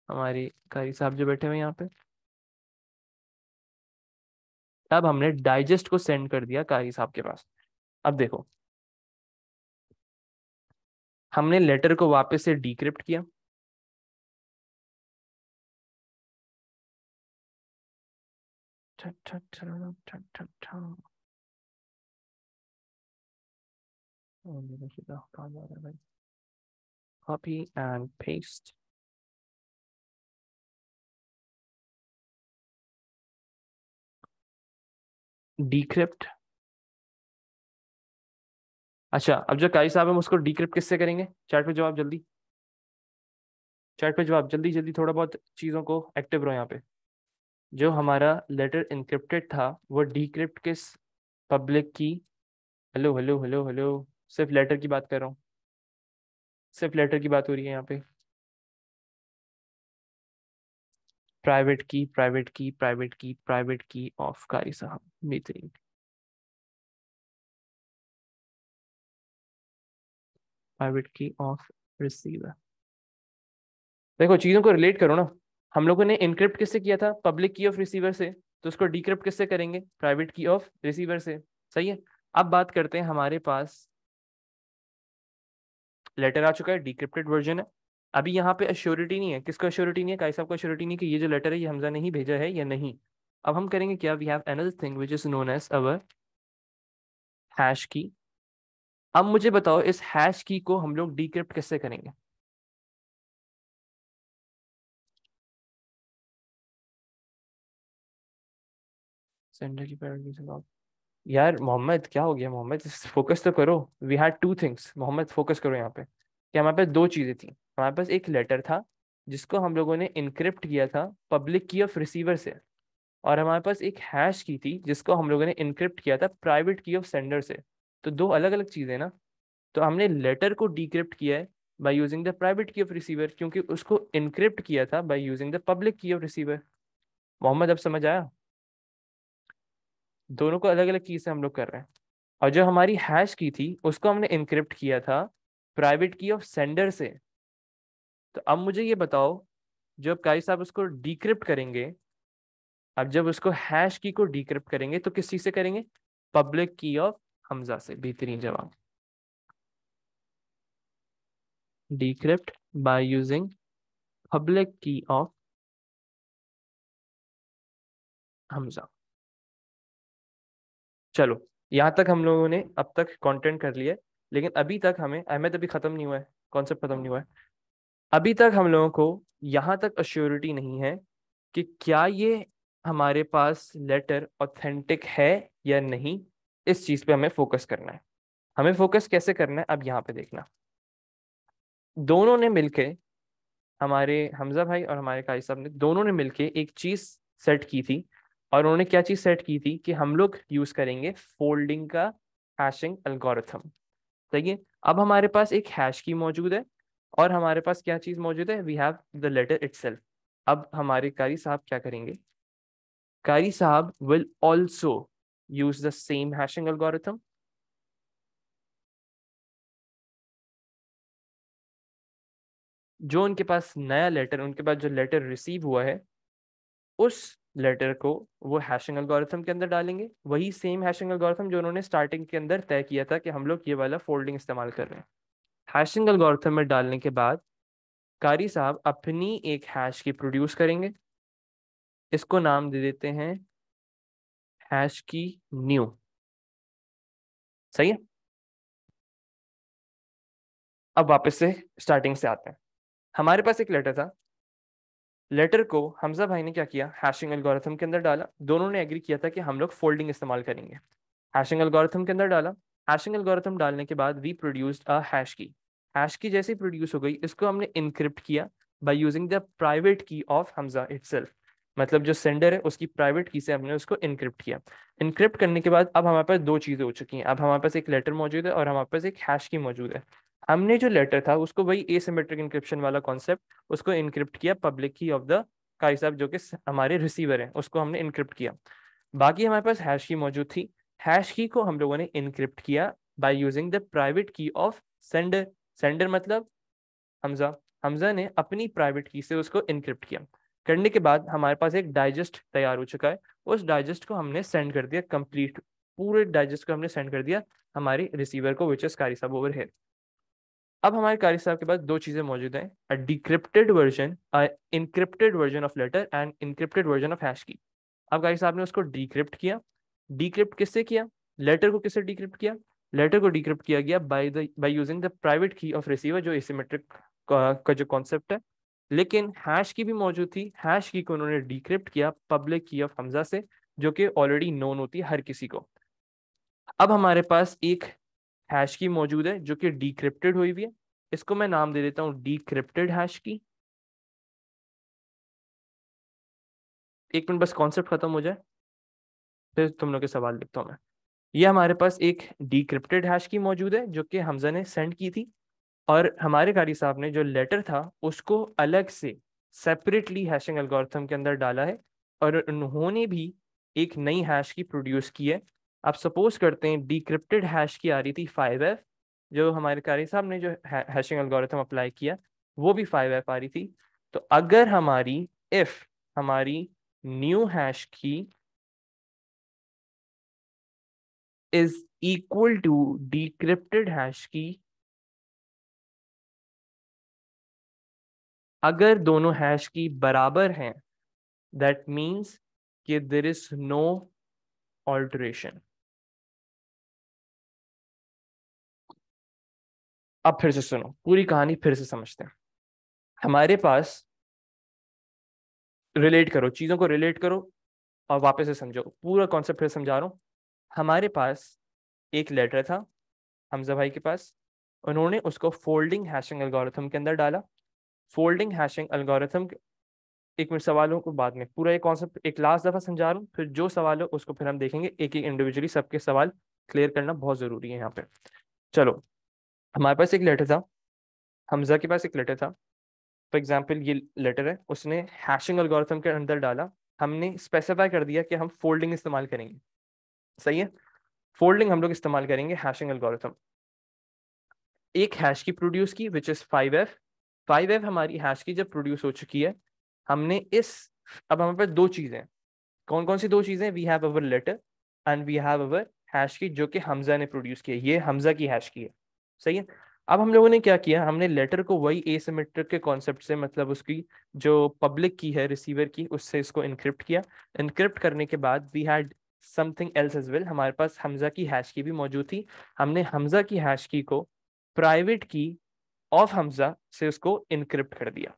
हमारे कारी साहब जो बैठे हुए यहाँ पे तब हमने डाइजेस्ट को सेंड कर दिया कारी साहब के पास अब देखो हमने लेटर को वापस से डिक्रिप्ट किया ta, ta, ta, ta, ta, ta. Copy and paste. Decrypt. अच्छा अब जो काई साहब हम उसको डिक्रिप्ट किससे करेंगे चैट पे जवाब जल्दी चैट पे जवाब जल्दी जल्दी थोड़ा बहुत चीज़ों को एक्टिव रहो यहाँ पे जो हमारा लेटर इनक्रिप्टेड था वो डिक्रिप्ट किस public key hello hello hello hello सिर्फ लेटर की बात कर रहा हूँ सिर्फ लेटर की बात हो रही है यहाँ पे प्राइवेट की प्राइवेट की प्राइवेट की private key of Qari Sahab meeting private key of receiver देखो चीज़ों को रिलेट करो ना हम लोगों ने इनक्रिप्ट किससे किया था पब्लिक की ऑफ रिसीवर से तो उसको डिक्रिप्ट किससे करेंगे प्राइवेट की ऑफ रिसीवर से सही है अब बात करते हैं हमारे पास लेटर आ चुका है डिक्रिप्टेड वर्जन है अभी यहाँ पे अश्योरिटी नहीं है किसको अश्योरिटी नहीं है काई साहब को अश्योरिटी नहीं है कि ये जो लेटर है ये हमजा ने ही भेजा है या नहीं अब हम करेंगे क्या we have another thing which is known as our hash key अब मुझे बताओ इस हैश की को हम लोग डिक्रिप्ट कैसे करेंगे सेंटर की प्रायोरिटी से लॉग यार मोहम्मद क्या हो गया मोहम्मद फोकस तो करो we had two things Mohammad focus करो यहाँ पे कि हमारे पास दो चीज़ें थी हमारे पास एक लेटर था जिसको हम लोगों ने इनक्रिप्ट किया था पब्लिक की ऑफ रिसीवर से और हमारे पास एक हैश की थी जिसको हम लोगों ने इनक्रिप्ट किया था प्राइवेट की ऑफ सेंडर से तो दो अलग अलग चीज़ें ना तो हमने लेटर को डिक्रिप्ट किया है by using the private key of receiver क्योंकि उसको इनक्रिप्ट किया था by using the public key of receiver Mohammad अब समझ आया दोनों को अलग अलग की से हम लोग कर रहे हैं और जो हमारी हैश की थी उसको हमने इनक्रिप्ट किया था प्राइवेट की ऑफ सेंडर से तो अब मुझे ये बताओ जब काई साहब उसको डिक्रिप्ट करेंगे अब जब उसको हैश की को डिक्रिप्ट करेंगे तो किस चीज़ से करेंगे पब्लिक की ऑफ हमजा से बेहतरीन जवाब decrypt by using public key of Hamza चलो यहाँ तक हम लोगों ने अब तक कंटेंट कर लिया है लेकिन अभी तक हमें अहमियत अभी ख़त्म नहीं हुआ है कॉन्सेप्ट ख़त्म नहीं हुआ है अभी तक हम लोगों को यहाँ तक अश्योरिटी नहीं है कि क्या ये हमारे पास लेटर ऑथेंटिक है या नहीं इस चीज़ पे हमें फोकस करना है हमें फोकस कैसे करना है अब यहाँ पे देखना दोनों ने मिलके हमारे हमजा भाई और हमारे काजी साहब ने दोनों ने मिलके एक चीज़ सेट की थी और उन्होंने क्या चीज़ सेट की थी कि हम लोग यूज़ करेंगे फोल्डिंग का हैशिंग एल्गोरिथम ठीक है अब हमारे पास एक हैश की मौजूद है और हमारे पास क्या चीज़ मौजूद है we have the letter it अब हमारे कारी साहब क्या करेंगे Qari Sahab will also use the same hashing algorithm जो उनके पास नया लेटर उनके पास जो लेटर रिसीव हुआ है उस लेटर को वो हैशिंग एल्गोरिथम के अंदर डालेंगे वही सेम हैशिंग एल्गोरिथम जो उन्होंने स्टार्टिंग के अंदर तय किया था कि हम लोग ये वाला फोल्डिंग इस्तेमाल कर रहे हैं हैशिंग एल्गोरिथम में डालने के बाद कारी साहब अपनी एक हैश की प्रोड्यूस करेंगे इसको नाम दे देते हैं हैश की न्यू सही है अब वापस से स्टार्टिंग से आते हैं हमारे पास एक लेटर था लेटर को हमजा भाई ने क्या किया हैशिंग एल्गोरिथम के अंदर डाला दोनों ने एग्री किया था कि हम लोग फोल्डिंग इस्तेमाल करेंगे हैशिंग एल्गोरिथम के अंदर डाला हैशिंग एल्गोरिथम डालने के बाद we produced a hash key hash key जैसे ही प्रोड्यूस हो गई इसको हमने इनक्रिप्ट किया by using the private key of Hamza it मतलब जो सेंडर है उसकी प्राइवेट की से हमने उसको इनक्रिप्ट किया इनक्रिप्ट करने के बाद अब हमारे पास दो चीज़ें हो चुकी हैं अब हमारे पास एक लेटर मौजूद है और हमारे पास एक हैश की मौजूद है हमने जो लेटर था उसको वही एसिमेट्रिक इंक्रिप्शन वाला कॉन्सेप्ट उसको इनक्रिप्ट किया पब्लिक की ऑफ द का साहब जो कि हमारे रिसीवर हैं उसको हमने इनक्रिप्ट किया बाकी हमारे पास हैश की मौजूद थी हैश की को हम लोगों ने इनक्रिप्ट किया by using the private key of sender sender मतलब हमजा हमजा ने अपनी प्राइवेट की से उसको इनक्रिप्ट किया करने के बाद हमारे पास एक डाइजेस्ट तैयार हो चुका है उस डाइजेस्ट को हमने सेंड कर दिया कंप्लीट पूरे डाइजेस्ट को हमने सेंड कर दिया हमारे रिसीवर को विच एस कारी साहब ओवर है अब हमारे कारी साहब के पास दो चीजें मौजूद हैं a decrypted version encrypted version of letter and encrypted version of hash key अब कारी साहब ने उसको डिक्रिप्ट किया डिक्रिप्ट किससे किया लेटर को किससे डिक्रिप्ट किया लेटर को डिक्रिप्ट किया गया by the by using the private key of receiver जो एसिमेट्रिक का जो कॉन्सेप्ट है लेकिन हैश की भी मौजूद थी हैश की को उन्होंने डिक्रिप्ट किया पब्लिक की ऑफ हमजा से जो कि ऑलरेडी नोन होती है हर किसी को अब हमारे पास एक हैश की मौजूद है जो कि डिक्रिप्टेड हुई हुई है इसको मैं नाम दे देता हूँ डिक्रिप्टेड हैश की एक मिनट बस कॉन्सेप्ट खत्म हो जाए फिर तुम लोग के सवाल लिखता हूँ मैं ये हमारे पास एक डिक्रिप्टेड हैश की मौजूद है जो कि हमजा ने सेंड की थी और हमारे कारी साहब ने जो लेटर था उसको अलग से सेपरेटली हैशिंग एल्गोरिथम के अंदर डाला है और उन्होंने भी एक नई हैश की प्रोड्यूस की है आप सपोज करते हैं डिक्रिप्टेड हैश की आ रही थी फाइव एफ जो हमारे कारी साहब ने जो हैशिंग अलगोरिथम अप्लाई किया वो भी फाइव एफ आ रही थी तो अगर हमारी इफ हमारी new hash key is equal to decrypted hash key अगर दोनों हैश की बराबर हैं दैट मीन्स कि देर इज नो ऑल्ट्रेशन अब फिर से सुनो पूरी कहानी फिर से समझते हैं हमारे पास रिलेट करो चीज़ों को रिलेट करो और वापस से समझो पूरा कॉन्सेप्ट फिर समझा रहा हूँ हमारे पास एक लेटर था हमजा भाई के पास उन्होंने उसको फोल्डिंग हैशिंग एल्गोरिथम के अंदर डाला फोल्डिंग हैशिंग एल्गोरिथम एक मिनट सवालों को बाद में पूरा एक कॉन्सेप्ट एक लास्ट दफ़ा समझा रहा हूँ फिर जो सवाल हो उसको फिर हम देखेंगे एक एक इंडिविजुअली सबके सवाल क्लियर करना बहुत ज़रूरी है यहाँ पे चलो हमारे पास एक लेटर था हमजा के पास एक लेटर था फॉर एग्जाम्पल ये लेटर है उसने हैशिंग अलगोरिथम के अंदर डाला हमने स्पेसिफाई कर दिया कि हम फोल्डिंग इस्तेमाल करेंगे सही है फोल्डिंग हम लोग इस्तेमाल करेंगे हैशिंग अलगोरिथम एक हैश की प्रोड्यूस की which is five F five F हमारी हैश की जब प्रोड्यूस हो चुकी है हमने इस अब हमारे पास दो चीज़ें कौन कौन सी दो चीज़ें we have our letter and we have our hash key जो कि हमजा ने प्रोड्यूस किया है ये हमजा की हैश की है सही है अब हम लोगों ने क्या किया हमने लेटर को वही एसिमेट्रिक के कॉन्सेप्ट से मतलब उसकी जो पब्लिक की है रिसीवर की उससे इसको इनक्रिप्ट किया इनक्रिप्ट करने के बाद we had something else as well हमारे पास हमजा की हैश की भी मौजूद थी हमने हमजा की हैश की को प्राइवेट की ऑफ हमजा से उसको इनक्रिप्ट कर दिया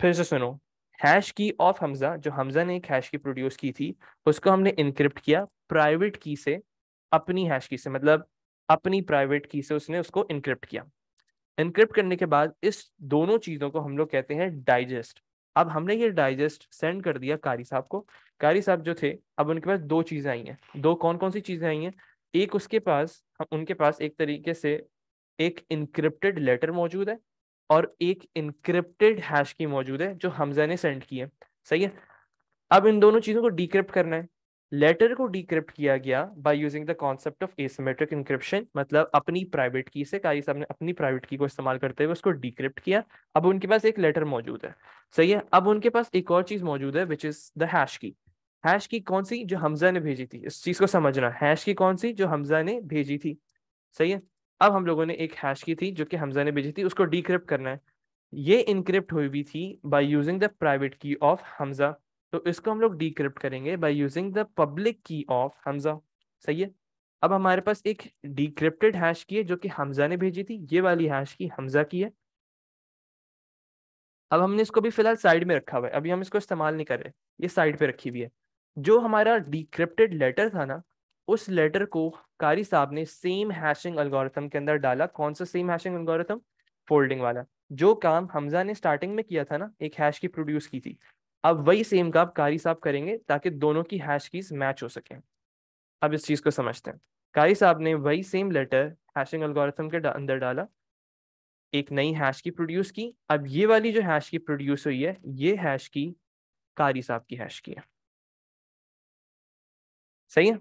फिर से सुनो हैश की ऑफ हमजा जो हमजा ने एक हैश की प्रोड्यूस की थी उसको हमने इनक्रिप्ट किया प्राइवेट की से अपनी हैश की से मतलब अपनी प्राइवेट की से उसने उसको इनक्रिप्ट किया इनक्रिप्ट करने के बाद इस दोनों चीज़ों को हम लोग कहते हैं डाइजेस्ट अब हमने ये डाइजेस्ट सेंड कर दिया कारी साहब को कारी साहब जो थे अब उनके पास दो चीज़ें आई हैं दो कौन कौन सी चीज़ें आई हैं एक उसके पास उनके पास एक तरीके से एक इनक्रिप्टेड लेटर मौजूद है और एक इनक्रिप्टेड हैश की मौजूद है जो हमजा ने सेंड की है सही है अब इन दोनों चीज़ों को डिक्रिप्ट करना है लेटर को डिक्रिप्ट किया गया by using the concept of asymmetric encryption मतलब अपनी प्राइवेट की से कारी साहब ने अपनी प्राइवेट की को इस्तेमाल करते हुए उसको डिक्रिप्ट किया अब उनके पास एक लेटर मौजूद है सही है अब उनके पास एक और चीज मौजूद है which is the hash key hash key कौन सी जो हमजा ने भेजी थी इस चीज को समझना हैश की कौन सी जो हमजा ने भेजी थी सही है अब हम लोगों ने एक हैश की थी जो कि हमजा ने भेजी थी उसको डिक्रिप्ट करना है ये इनक्रिप्ट हुई हुई थी by using the private key of Hamza तो इसको हम लोग डिक्रिप्ट करेंगे by using the public key of Hamza सही है अब हमारे पास एक डिक्रिप्टेड हैश की है जो कि हमजा ने भेजी थी ये वाली हैश की हमजा की है अब हमने इसको भी फिलहाल साइड में रखा हुआ है अभी हम इसको इस्तेमाल नहीं कर रहे ये साइड पे रखी हुई है जो हमारा डिक्रिप्टेड लेटर था ना उस लेटर को कारी साहब ने सेम हैशिंग अलगोरथम के अंदर डाला कौन सा सेम हैशिंग अलगोरथम फोल्डिंग वाला जो काम हमजा ने स्टार्टिंग में किया था ना एक हैश की प्रोड्यूस की थी अब वही सेम का आप कारी साहब करेंगे ताकि दोनों की हैश कीज मैच हो सके अब इस चीज़ को समझते हैं कारी साहब ने वही सेम लेटर हैशिंग एल्गोरिथम के अंदर डाला एक नई हैश की प्रोड्यूस की अब ये वाली जो हैश की प्रोड्यूस हुई है ये हैश की कारी साहब की हैश की है सही है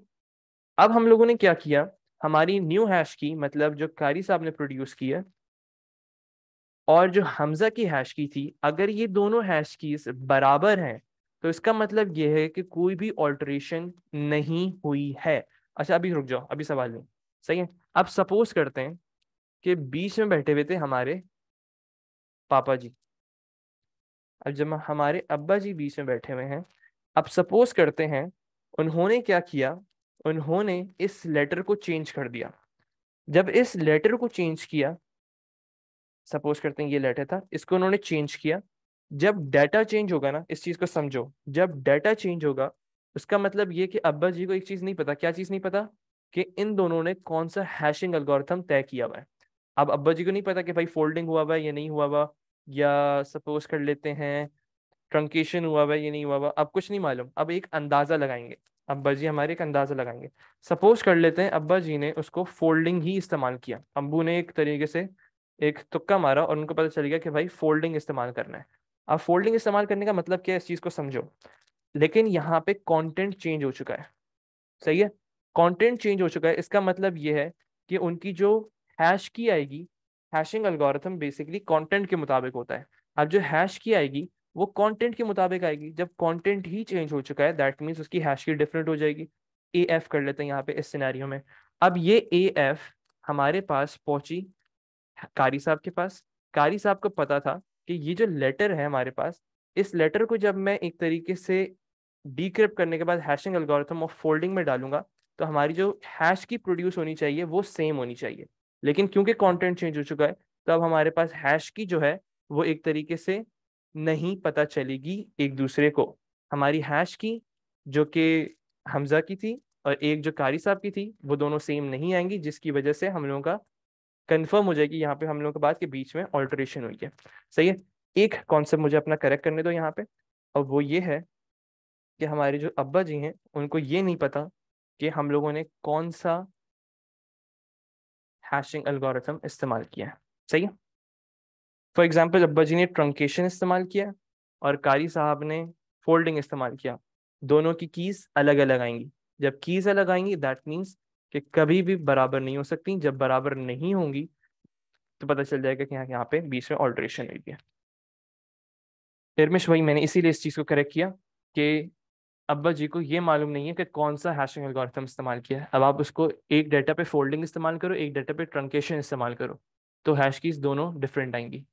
अब हम लोगों ने क्या किया हमारी न्यू हैश की मतलब जो कारी साहब ने प्रोड्यूस की है और जो हमजा की हैश की थी अगर ये दोनों हैश कीज बराबर हैं तो इसका मतलब यह है कि कोई भी ऑल्ट्रेशन नहीं हुई है अच्छा अभी रुक जाओ अभी सवाल नहीं सही है अब सपोज करते हैं कि बीच में बैठे हुए थे हमारे पापा जी अब जब हमारे अब्बा जी बीच में बैठे हुए हैं अब सपोज करते हैं उन्होंने क्या किया उन्होंने इस लेटर को चेंज कर दिया जब इस लेटर को चेंज किया सपोज करते हैं ये लेटर था इसको उन्होंने चेंज किया जब डाटा चेंज होगा ना इस चीज़ को समझो जब डाटा चेंज होगा उसका मतलब ये कि अब्बा जी को एक चीज़ नहीं पता क्या चीज़ नहीं पता कि इन दोनों ने कौन सा हैशिंग अलगोरथम तय किया हुआ है अब अब्बा जी को नहीं पता कि भाई फोल्डिंग हुआ हुआ है या नहीं हुआ हुआ या सपोज कर लेते हैं ट्रंकेशन हुआ हुआ है या नहीं हुआ हुआ अब कुछ नहीं मालूम अब एक अंदाज़ा लगाएंगे अब्बा जी हमारे एक अंदाज़ा लगाएंगे सपोज कर लेते हैं अब्बा जी ने उसको फोल्डिंग ही इस्तेमाल किया अम्बू ने एक तरीके से एक तुक्का मारा और उनको पता चल गया कि भाई फोल्डिंग इस्तेमाल करना है अब फोल्डिंग इस्तेमाल करने का मतलब क्या है इस चीज़ को समझो लेकिन यहाँ पे कंटेंट चेंज हो चुका है सही है कंटेंट चेंज हो चुका है इसका मतलब ये है कि उनकी जो हैश की आएगी हैशिंग अलगोरथम बेसिकली कॉन्टेंट के मुताबिक होता है अब जो हैश की आएगी वो कंटेंट के मुताबिक आएगी जब कंटेंट ही चेंज हो चुका है दैट मीन्स उसकी हैश की डिफरेंट हो जाएगी ए एफ कर लेते हैं यहाँ पे इस सिनेरियो में अब ये ए एफ हमारे पास पहुंची कारी साहब के पास कारी साहब को पता था कि ये जो लेटर है हमारे पास इस लेटर को जब मैं एक तरीके से डिक्रिप्ट करने के बाद हैशिंग एल्गोरिथम और फोल्डिंग में डालूंगा तो हमारी जो हैश की प्रोड्यूस होनी चाहिए वो सेम होनी चाहिए लेकिन क्योंकि कंटेंट चेंज हो चुका है तो अब हमारे पास हैश की जो है वो एक तरीके से नहीं पता चलेगी एक दूसरे को हमारी हैश की जो कि हमजा की थी और एक जो कारी साहब की थी वो दोनों सेम नहीं आएंगी जिसकी वजह से हम लोगों का कंफर्म हो जाएगी यहाँ पे हम लोगों के बाद के बीच में ऑल्ट्रेशन हुई है सही है एक कॉन्सेप्ट मुझे अपना करेक्ट करने दो यहाँ पे और वो ये है कि हमारे जो अब्बा जी हैं उनको ये नहीं पता कि हम लोगों ने कौन सा हैशिंग एल्गोरिथम इस्तेमाल किया है सही है फॉर एग्जाम्पल अब्बा जी ने ट्रंकेशन इस्तेमाल किया और कारी साहब ने फोल्डिंग इस्तेमाल किया दोनों की कीज़ अलग अलग आएंगी जब कीज़ अलग आएंगी दैट मीन्स कि कभी भी बराबर नहीं हो सकती जब बराबर नहीं होंगी तो पता चल जाएगा कि यहाँ यहाँ पे बीच में ऑल्ट्रेशन हो है निर्मिश वही मैंने इसीलिए इस चीज़ को करेक्ट किया कि अब्बा जी को ये मालूम नहीं है कि कौन सा हैशिंग एल्गोरिथम इस्तेमाल किया है अब आप उसको एक डाटा पे फोल्डिंग इस्तेमाल करो एक डाटा पे ट्रंकेशन इस्तेमाल करो तो हैश कीज दोनों डिफरेंट आएंगी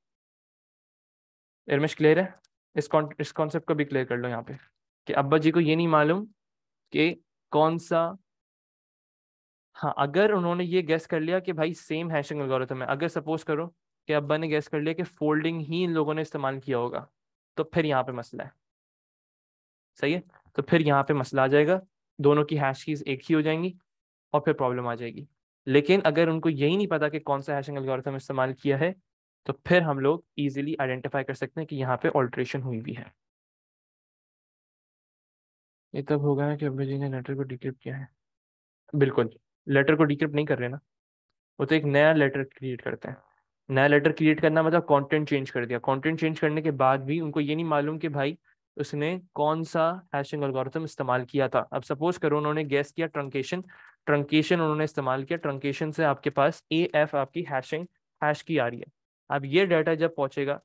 इर्मिश क्लियर है इस कौन, इस कॉन्सेप्ट को भी क्लियर कर लो यहाँ पे कि अब्बा जी को ये नहीं मालूम कि कौन सा हाँ अगर उन्होंने ये गैस कर लिया कि भाई सेम हैशिंग एल्गोरिथम है अगर सपोज करो कि अब्बा ने गैस कर लिया कि फोल्डिंग ही इन लोगों ने इस्तेमाल किया होगा तो फिर यहाँ पे मसला है सही है तो फिर यहाँ पे मसला आ जाएगा दोनों की हैश कीज एक ही हो जाएंगी और फिर प्रॉब्लम आ जाएगी लेकिन अगर उनको यही नहीं पता कि कौन सा हैशिंग एल्गोरिथम इस्तेमाल किया है तो फिर हम लोग इजीली आइडेंटिफाई कर सकते हैं कि यहाँ पे ऑल्ट्रेशन हुई भी है ये तब होगा कि अब्बा जी ने नेटवर्क को डिक्रिप्ट किया है बिल्कुल लेटर को डिक्रिप्ट नहीं कर रहे ना वो तो एक नया लेटर क्रिएट करते हैं नया लेटर क्रिएट करना मतलब कंटेंट चेंज कर दिया कंटेंट चेंज करने के बाद भी उनको ये नहीं मालूम कि भाई उसने कौन सा हैशिंग एल्गोरिथम इस्तेमाल किया था अब सपोज करो उन्होंने गैस किया ट्रंकेशन ट्रंकेशन उन्होंने इस्तेमाल किया ट्रंकेशन से आपके पास ए एफ आपकी हैशिंग हैश की आ रही है अब ये डाटा जब पहुंचेगा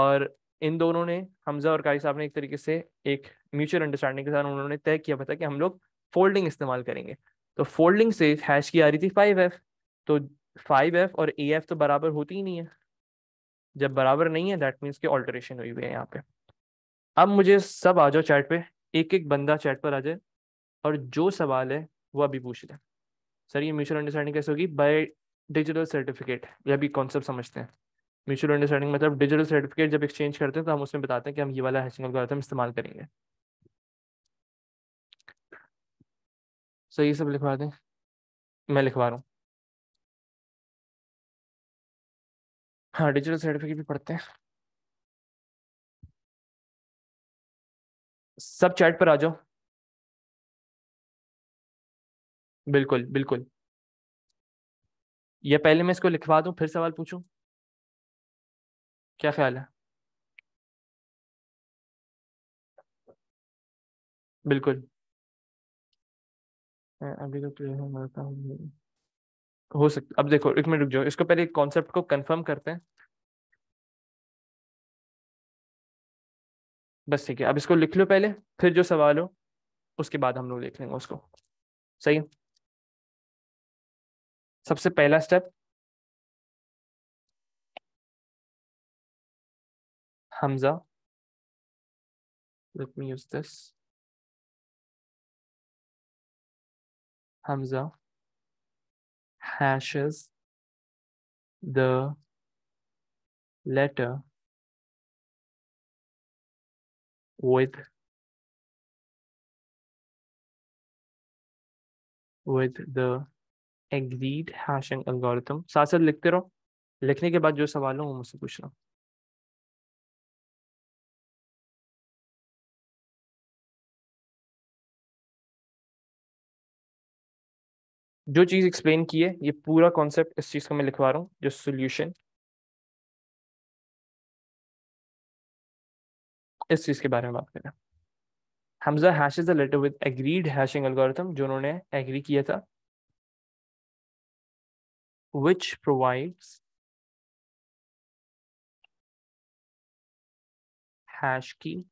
और इन दोनों ने हमजा और काई साहब ने एक तरीके से एक म्यूचुअल अंडरस्टैंडिंग के साथ उन्होंने तय किया पता कि हम लोग फोल्डिंग इस्तेमाल करेंगे तो फोल्डिंग से हैश की आ रही थी फाइव एफ तो फाइव एफ और ए एफ तो बराबर होती ही नहीं है जब बराबर नहीं है दैट मीन्स के ऑल्टरेशन हुई हुई है यहाँ पे अब मुझे सब आ जाओ चैट पे एक एक बंदा चैट पर आ जाए और जो सवाल है वो अभी पूछ लें सर ये म्यूचुअल अंडरस्टैंडिंग कैसे होगी बाय डिजिटल सर्टिफिकेट ये अभी कॉन्सेप्ट समझते हैं म्यूचुअल अंडरस्टैंडिंग मतलब डिजिटल सर्टिफिकेट जब एक्सचेंज करते हैं तो हम उसमें बताते हैं कि हम ये वाला हैशिंग एल्गोरिथम इस्तेमाल करेंगे सो तो ये सब लिखवा दें मैं लिखवा रहा हूँ हाँ डिजिटल सर्टिफिकेट भी पढ़ते हैं सब चैट पर आ जाओ बिल्कुल बिल्कुल ये पहले मैं इसको लिखवा दूं फिर सवाल पूछूं क्या ख्याल है बिल्कुल अभी तो प्रेयर में रहता हूँ हो सकता अब देखो एक मिनट रुक जाओ इसको पहले कॉन्सेप्ट को कंफर्म करते हैं बस ठीक है अब इसको लिख लो पहले फिर जो सवाल हो उसके बाद हम लोग देख लेंगे उसको सही है सबसे पहला step Hamza let me use this Hamza hashes the letter with with the agreed hashing algorithm साथ साथ लिखते रहो लिखने के बाद जो सवाल हो वो मुझसे पूछ रहा हूँ जो चीज़ एक्सप्लेन की है ये पूरा कॉन्सेप्ट इस चीज़ का मैं लिखवा रहा हूं जो सोल्यूशन इस चीज़ के बारे में बात करें Hamza hash is the letter with agreed hashing algorithm जो उन्होंने एग्री किया था विच प्रोवाइड्स हैश की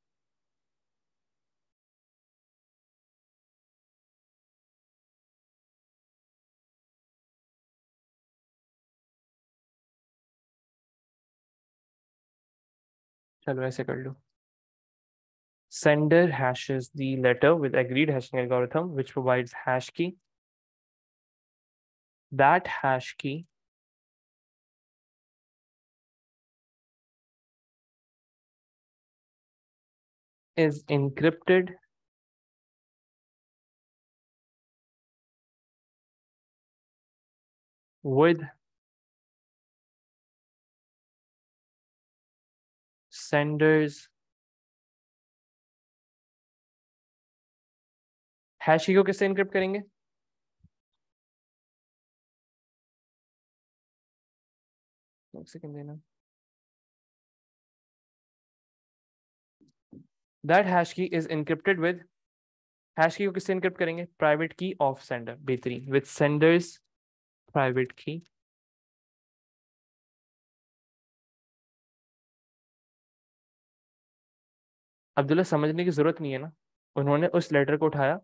चलो i कर लो sender hashes the letter with agreed hashing algorithm which provides hash key that hash key is encrypted with Sanders. हैशी को किससे encrypt करेंगे that hash key is encrypted with hash key को किससे encrypt करेंगे private key of sender बेहतरीन with sender's private key Abdullah समझने की ज़रूरत नहीं है ना उन्होंने उस लेटर को उठाया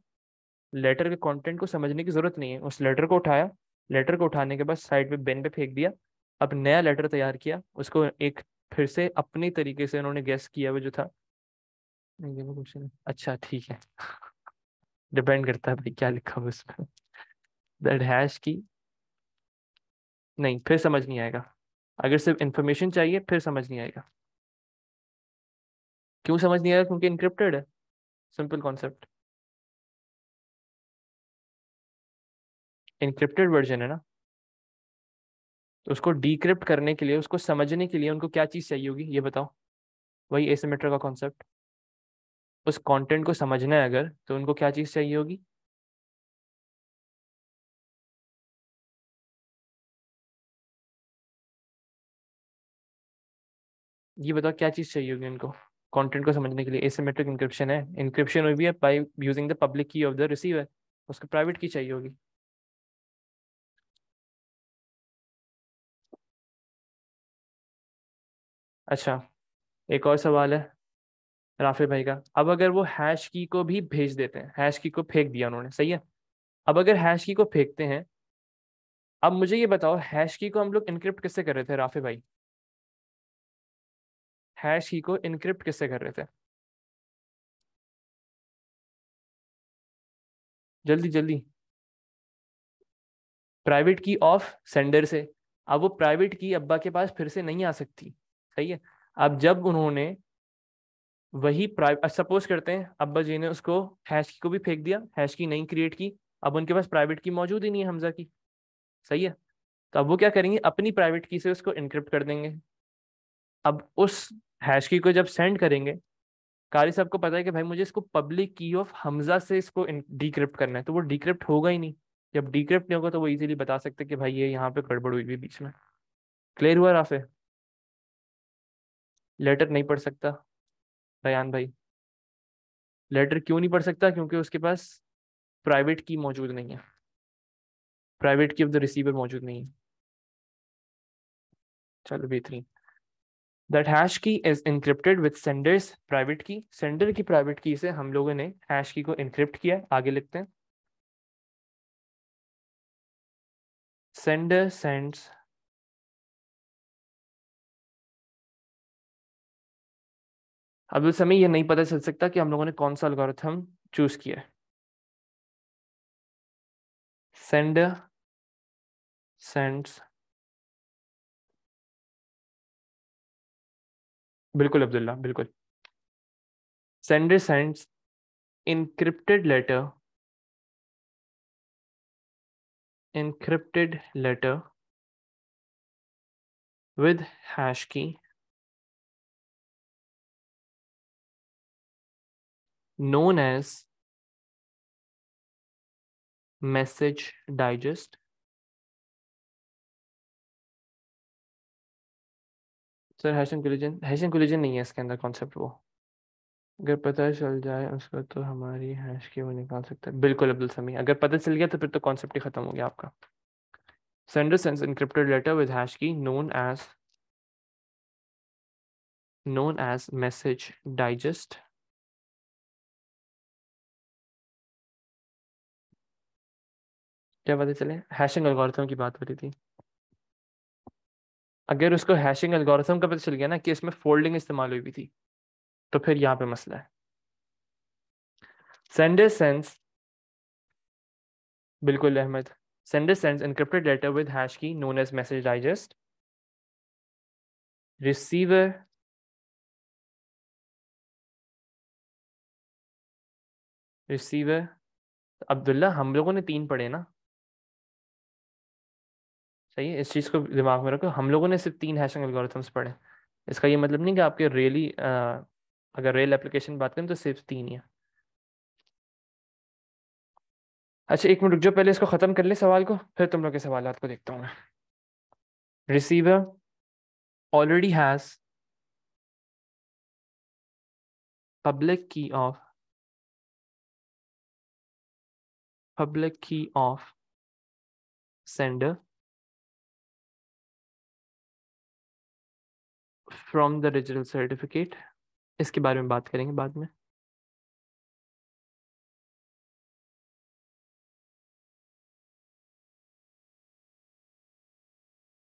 लेटर के कंटेंट को समझने की ज़रूरत नहीं है उस लेटर को उठाया लेटर को उठाने के बाद साइड पे बेन पे फेंक दिया अब नया लेटर तैयार किया उसको एक फिर से अपने तरीके से उन्होंने गैस किया हुआ जो था अच्छा ठीक है डिपेंड करता है भाई क्या लिखा हुआ उसमें दैट हैश की नहीं फिर समझ नहीं आएगा अगर सिर्फ इंफॉर्मेशन चाहिए फिर समझ नहीं आएगा क्यों समझ नहीं आ रहा क्योंकि इंक्रिप्टेड है सिंपल कॉन्सेप्ट इंक्रिप्टेड वर्जन है ना तो उसको डिक्रिप्ट करने के लिए उसको समझने के लिए उनको क्या चीज़ चाहिए होगी ये बताओ वही एसमेट्र का कॉन्सेप्ट उस कंटेंट को समझना है अगर तो उनको क्या चीज़ चाहिए होगी ये बताओ क्या चीज़ चाहिए होगी उनको कंटेंट को समझने के लिए एसिमेट्रिक इंक्रिप्शन है इंक्रिप्शन हुई भी है by using the public key of the receiver उसको प्राइवेट की चाहिए होगी अच्छा एक और सवाल है राफे भाई का अब अगर वो हैश की को भी भेज देते हैं हैश की को फेंक दिया उन्होंने सही है अब अगर हैश की को फेंकते हैं अब मुझे ये बताओ हैश की को हम लोग इनक्रिप्ट किससे कर रहे थे राफे भाई हैश की को इनक्रिप्ट किससे कर रहे थे जल्दी जल्दी प्राइवेट की ऑफ सेंडर से अब वो प्राइवेट की अब्बा के पास फिर से नहीं आ सकती सही है अब जब उन्होंने वही प्राइवेट सपोज करते हैं अब्बा जी ने उसको हैश की को भी फेंक दिया हैश की नहीं क्रिएट की अब उनके पास प्राइवेट की मौजूद ही नहीं है हमजा की सही है तो अब वो क्या करेंगे अपनी प्राइवेट की से उसको इनक्रिप्ट कर देंगे अब उस हैश की को जब सेंड करेंगे कारी साहब को पता है कि भाई मुझे इसको पब्लिक की ऑफ हमजा से इसको डिक्रिप्ट करना है तो वो डिक्रिप्ट होगा ही नहीं जब डिक्रिप्ट नहीं होगा तो वो इजीली बता सकते कि भाई ये यहाँ पे गड़बड़ हुई भी बीच में क्लियर हुआ राफे लेटर नहीं पढ़ सकता रयान भाई लेटर क्यों नहीं पढ़ सकता क्योंकि उसके पास प्राइवेट की मौजूद नहीं है private key of the receiver मौजूद नहीं है चलो बेहतरीन that hash key is encrypted with sender's private key sender की प्राइवेट की से हम लोगों ने हैश की को इनक्रिप्ट किया आगे लिखते हैं सेंड्स अब उस समय ये नहीं पता चल सकता कि हम लोगों ने कौन सा अलगोरथम चूज किया है सेंडर सेंड्स बिल्कुल अब्दुल्ला बिल्कुल sender sends encrypted letter encrypted letter with hash key known as message digest sir hashing collision hashing नहीं है इसके अंदर कॉन्सेप्ट वो अगर पता चल जाए उसको तो हमारी हैश की वो निकाल सकते हैं बिल्कुल अब्दुल समी अगर पता चल गया तो फिर तो कॉन्सेप्ट ही खत्म हो गया आपका sender sends encrypted letter with hash key known as known as message digest क्या पता चले हैशिंग एल्गोरिथम की बात हो रही थी अगर उसको हैशिंग एल्गोरिथम का पता चल गया ना कि इसमें फोल्डिंग इस्तेमाल हुई भी थी तो फिर यहाँ पे मसला है सेंडर सेंस बिल्कुल Ahmed sender sends encrypted letter with hash key known as message digest receiver receiver Abdullah हम लोगों ने तीन पढ़े ना सही है इस चीज़ को दिमाग में रखो हम लोगों ने सिर्फ तीन हैशिंग एल्गोरिथम्स पढ़े इसका ये मतलब नहीं कि आपके रियली अगर रेल एप्लीकेशन बात करें तो सिर्फ तीन ही है अच्छा एक मिनट रुक जाओ पहले इसको ख़त्म कर ले सवाल को फिर तुम लोग के सवाल को देखता हूँ मैं receiver already has public key of public key of sender from the digital certificate इसके बारे में बात करेंगे बाद में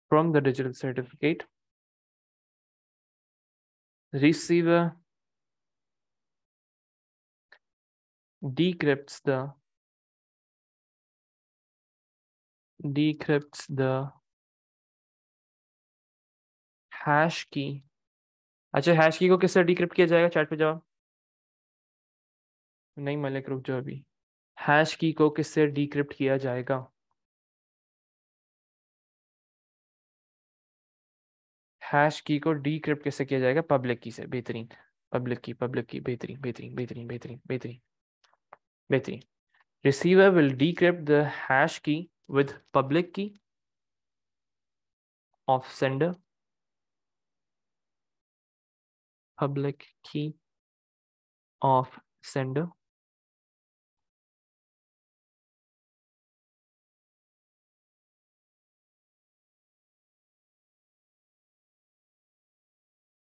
from the digital certificate receiver decrypt the decrypts the hash key अच्छा हैश की को किससे डिक्रिप्ट किया जाएगा चैट पे जवाब नहीं मलिक रुक जाओ अभी हैश की को तरह डिक्रिप्ट किया जाएगा हैश की को डिक्रिप्ट किससे किया जाएगा पब्लिक की से बेहतरीन पब्लिक की पब्लिक की बेहतरीन बेहतरीन बेहतरीन बेहतरीन बेहतरीन बेहतरीन receiver will decrypt the hash key with public key of sender public key of sender.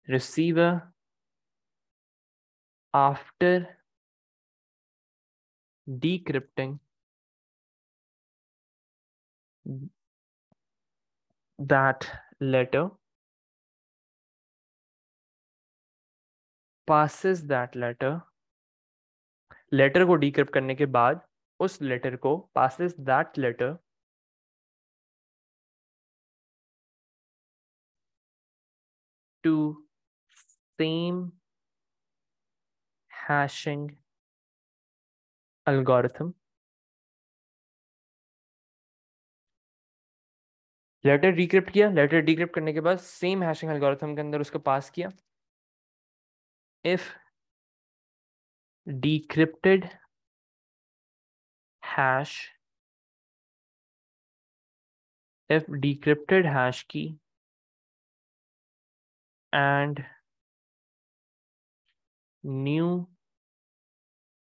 Receiver after decrypting that letter passes that letter letter को decrypt करने के बाद उस लेटर को passes that letter to same hashing algorithm. Letter decrypt किया letter decrypt करने के बाद सेम हैशिंग एल्गोरिथम के अंदर उसको पास किया if decrypted hash if decrypted hash key and new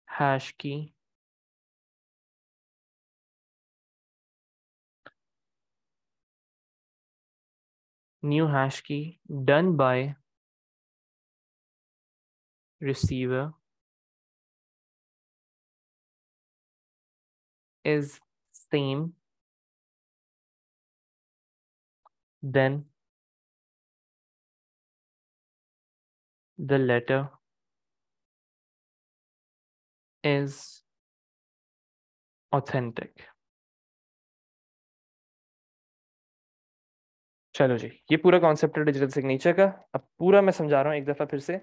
hash key new hash key done by receiver is same then the letter is authentic चलो जी ये पूरा कॉन्सेप्ट है डिजिटल सिग्नेचर का अब पूरा मैं समझा रहा हूँ एक दफ़ा फिर से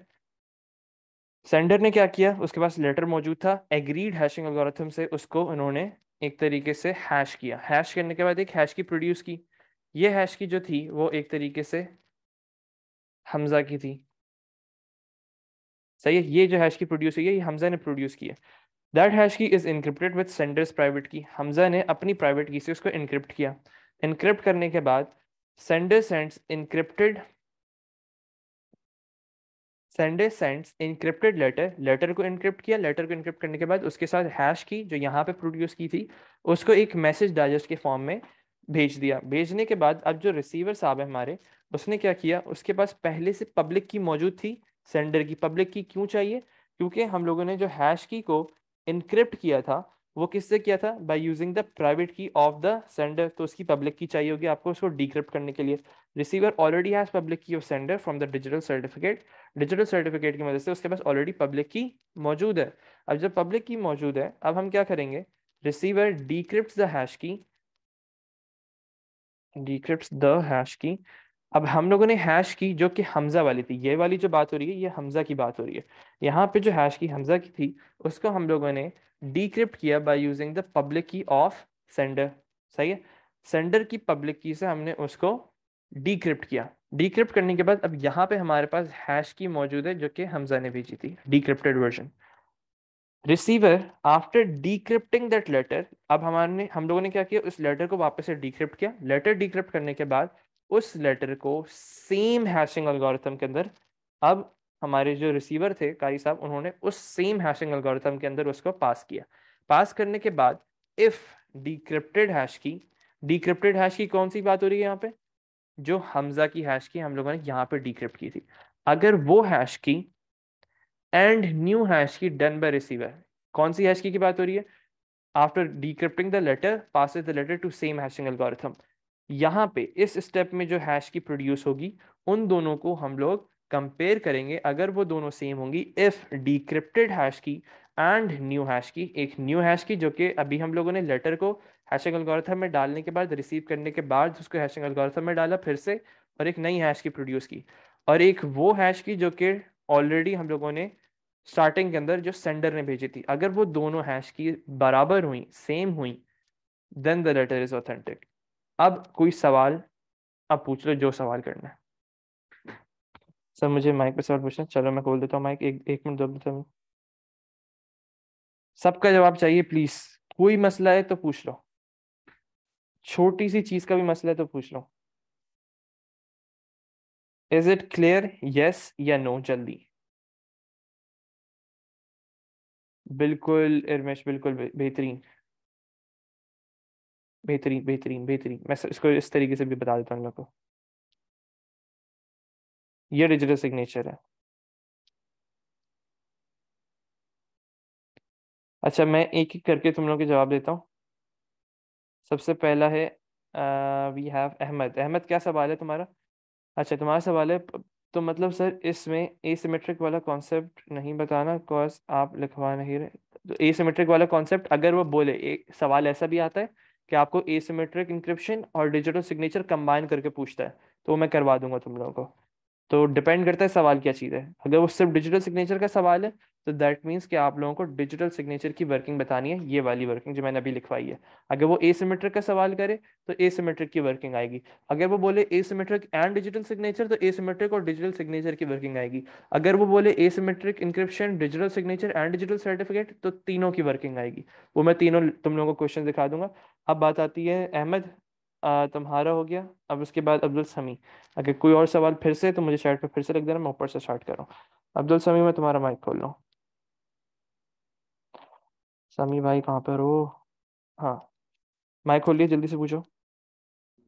सेंडर ने क्या किया उसके पास लेटर मौजूद था एग्रीड हैशिंग एल्गोरिथम से उसको उन्होंने एक तरीके से हैश किया हैश करने के बाद एक हैश की प्रोड्यूस की ये हैश की जो थी वो एक तरीके से हमजा की थी सही है ये जो हैश की प्रोड्यूस हुई है ये हमजा ने प्रोड्यूस किया that hash key is encrypted with sender's private key Hamza ने अपनी प्राइवेट की से उसको इनक्रिप्ट किया इनक्रिप्ट करने के बाद sender sends encrypted sender sends encrypted letter letter को इनक्रिप्ट किया लेटर को इनक्रिप्ट करने के बाद उसके साथ हैश की जो यहाँ पे प्रोड्यूस की थी उसको एक मैसेज डाइजेस्ट के फॉर्म में भेज दिया भेजने के बाद अब जो रिसीवर साहब है हमारे उसने क्या किया उसके पास पहले से पब्लिक की मौजूद थी सेंडर की पब्लिक की क्यों चाहिए क्योंकि हम लोगों ने जो हैश की को इनक्रिप्ट किया था वो किससे किया था by using the private key of the sender तो उसकी पब्लिक की चाहिए होगी आपको उसको डिक्रिप्ट करने के लिए receiver already has public key of sender from the digital certificate digital certificate की मदद से उसके पास ऑलरेडी पब्लिक की मौजूद है अब जब पब्लिक की मौजूद है अब हम क्या करेंगे receiver decrypt the hash key decrypt the hash key अब हम लोगों ने हैश की जो कि हमजा वाली थी ये वाली जो बात हो रही है ये हमजा की बात हो रही है यहाँ पे जो हैश की हमजा की थी उसको हम लोगों ने डिक्रिप्ट किया by using the public key of sender सही है सेंडर की पब्लिक की से हमने उसको डिक्रिप्ट किया डिक्रिप्ट करने के बाद अब यहाँ पे हमारे पास हैश की मौजूद है जो कि हमजा ने भेजी थी decrypted version receiver after decrypting that letter अब हमारे हम लोगों ने क्या किया उस लेटर को वापस से डिक्रिप्ट किया लेटर डिक्रिप्ट करने के बाद उस लेटर को सेम हैशिंग अलगोरिथम के अंदर अब हमारे जो रिसीवर थे कारी साहब उन्होंने उस सेम हैशिंग अलगोरिथम के अंदर उसको पास किया पास करने के बाद if decrypted hash key decrypted hash key कौन सी बात हो रही है यहाँ पे जो हमजा की हैश की हम लोगों ने यहाँ पे डिक्रिप्ट की थी अगर वो hash key and new hash key done by receiver कौन सी हैश की, की बात हो रही है after decrypting the letter pass the letter to same hashing algorithm यहाँ पे इस स्टेप में जो हैश की प्रोड्यूस होगी उन दोनों को हम लोग कंपेयर करेंगे अगर वो दोनों सेम होंगी if decrypted hash key and new hash key एक न्यू हैश की जो कि अभी हम लोगों ने लेटर को हैशिंग एल्गोरिथम में डालने के बाद रिसीव करने के बाद उसको हैशिंग एल्गोरिथम में डाला फिर से और एक नई हैश की प्रोड्यूस की और एक वो हैश की जो कि ऑलरेडी हम लोगों ने स्टार्टिंग के अंदर जो सेंडर ने भेजी थी अगर वो दोनों हैश की बराबर हुई सेम हुई then the letter is authentic अब कोई सवाल आप पूछ लो जो सवाल करना है सर मुझे माइक पर सवाल पूछना चलो मैं खोल देता हूँ माइक एक एक मिनट दो मिनट सबका जवाब चाहिए प्लीज कोई मसला है तो पूछ लो छोटी सी चीज का भी मसला है तो पूछ लो इज इट क्लियर यस या नो जल्दी बिल्कुल इरमेश बिल्कुल बेहतरीन बेहतरीन बेहतरीन बेहतरीन मैं इसको इस तरीके से भी बता देता हूँ को ये डिजिटल सिग्नेचर है अच्छा मैं एक एक करके तुम लोग के जवाब देता हूँ सबसे पहला है वी हैव अहमद अहमद क्या सवाल है तुम्हारा अच्छा तुम्हारा सवाल है तो मतलब सर इसमें एसिमेट्रिक वाला कॉन्सेप्ट नहीं बताना बिकॉज आप लिखवा नहीं रहे तो एसिमेट्रिक वाला कॉन्सेप्ट अगर वो बोले एक सवाल ऐसा भी आता है कि आपको एसिमेट्रिक इंक्रिप्शन और डिजिटल सिग्नेचर कंबाइन करके पूछता है तो मैं करवा दूंगा तुम लोगों को तो डिपेंड करता है सवाल क्या चीज़ है अगर वो सिर्फ डिजिटल सिग्नेचर का सवाल है तो दैट मीन्स कि आप लोगों को डिजिटल सिग्नेचर की वर्किंग बतानी है ये वाली वर्किंग जो मैंने अभी लिखवाई है अगर वो ए का सवाल करे तो ए की वर्किंग आएगी अगर वो बोले एसिमेट्रिक एंड डिजिटल सिग्नेचर तो ए और डिजिटल सिग्नेचर की वर्किंग आएगी अगर वो बोले asymmetric encryption digital signature and digital certificate तो तीनों की वर्किंग आएगी वो मैं तीनों तुम लोगों को क्वेश्चन दिखा दूंगा अब बात आती है अहमद तुम्हारा हो गया अब उसके बाद अब्दुल समी अगर कोई और सवाल फिर से तो मुझे शर्ट पे फिर से रख देना मैं ऊपर से स्टार्ट करूँ अब्दुल समी मैं तुम्हारा माइक खोल लूँ समी भाई कहाँ पर हो हाँ माइक खोलिए जल्दी से पूछो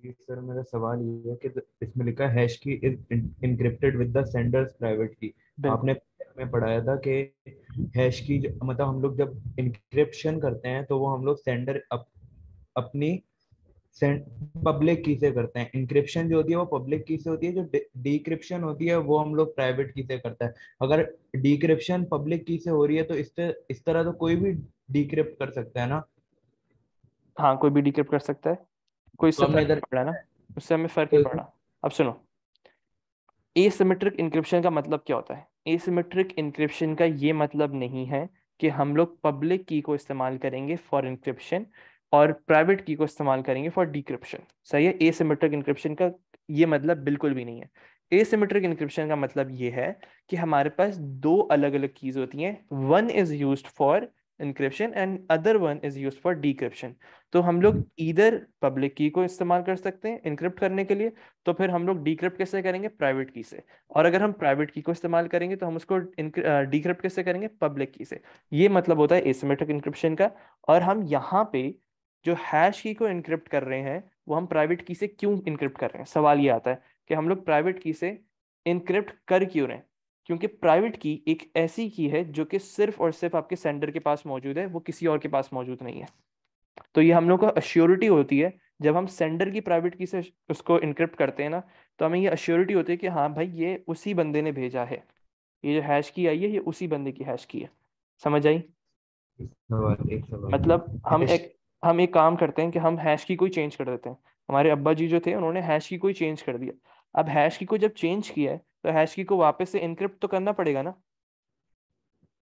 सर मेरा सवाल ये है कि इसमें लिखा हैश की encrypted with the sender's private key आपने में पढ़ाया था कि हैश की मतलब हम लोग जब इनक्रिप्शन करते हैं तो वो हम लोग सेंडर अप, अपनी पब्लिक की से करते हैं इंक्रिप्शन जो होती है वो पब्लिक की से होती है जो डिक्रिप्शन होती है वो हम लोग प्राइवेट की से करते हैं अगर डिक्रिप्शन पब्लिक की से हो रही है तो इस इस तरह तो कोई भी डिक्रिप्ट कर सकता है ना हाँ कोई भी डिक्रिप्ट कर सकता है कोई तो हमने इधर पड़ा ना उससे हमें फर्क नहीं तो- पड़ा अब सुनो एसिमेट्रिक इंक्रिप्शन का मतलब क्या होता है एसिमेट्रिक इंक्रिप्शन का ये मतलब नहीं है कि हम लोग पब्लिक की को इस्तेमाल करेंगे फॉर इंक्रिप्शन और प्राइवेट की को इस्तेमाल करेंगे फॉर डिक्रिप्शन सही है एसिमेट्रिक इंक्रिप्शन का ये मतलब बिल्कुल भी नहीं है एसिमेट्रिक इंक्रिप्शन का मतलब ये है कि हमारे पास दो अलग अलग कीज होती हैं one is use for encryption and other one is use for decryption तो हम लोग इधर पब्लिक की को इस्तेमाल कर सकते हैं इंक्रिप्ट करने के लिए तो फिर हम लोग डिक्रिप्ट कैसे करेंगे प्राइवेट की से और अगर हम प्राइवेट की को इस्तेमाल करेंगे तो हम उसको डिक्रिप्ट कैसे करेंगे पब्लिक की से ये मतलब होता है एसिमेट्रिक इंक्रिप्शन का और हम यहाँ पे जो हैश की को इनक्रिप्ट कर रहे हैं वो हम प्राइवेट की से क्यों इनक्रिप्ट कर रहे हैं सवाल ये आता है कि हम लोग प्राइवेट की से इनक्रिप्ट कर क्यों रहे हैं क्योंकि प्राइवेट की एक ऐसी की है जो कि सिर्फ और सिर्फ आपके सेंडर के पास मौजूद है वो किसी और के पास मौजूद नहीं है तो ये हम लोग को अश्योरिटी होती है जब हम सेंडर की प्राइवेट की से उसको इनक्रिप्ट करते हैं ना तो हमें ये अश्योरिटी होती है कि हाँ भाई ये उसी बंदे ने भेजा है ये जो हैश की आई है ये उसी बंदे की हैश की है समझ आई मतलब हम एक हम एक काम करते हैं कि हम हैश की कोई चेंज कर देते हैं हमारे अब्बा जी जो थे उन्होंने हैश की कोई चेंज कर दिया अब हैश की को जब चेंज किया है तो हैश की को वापस से इनक्रिप्ट तो करना पड़ेगा ना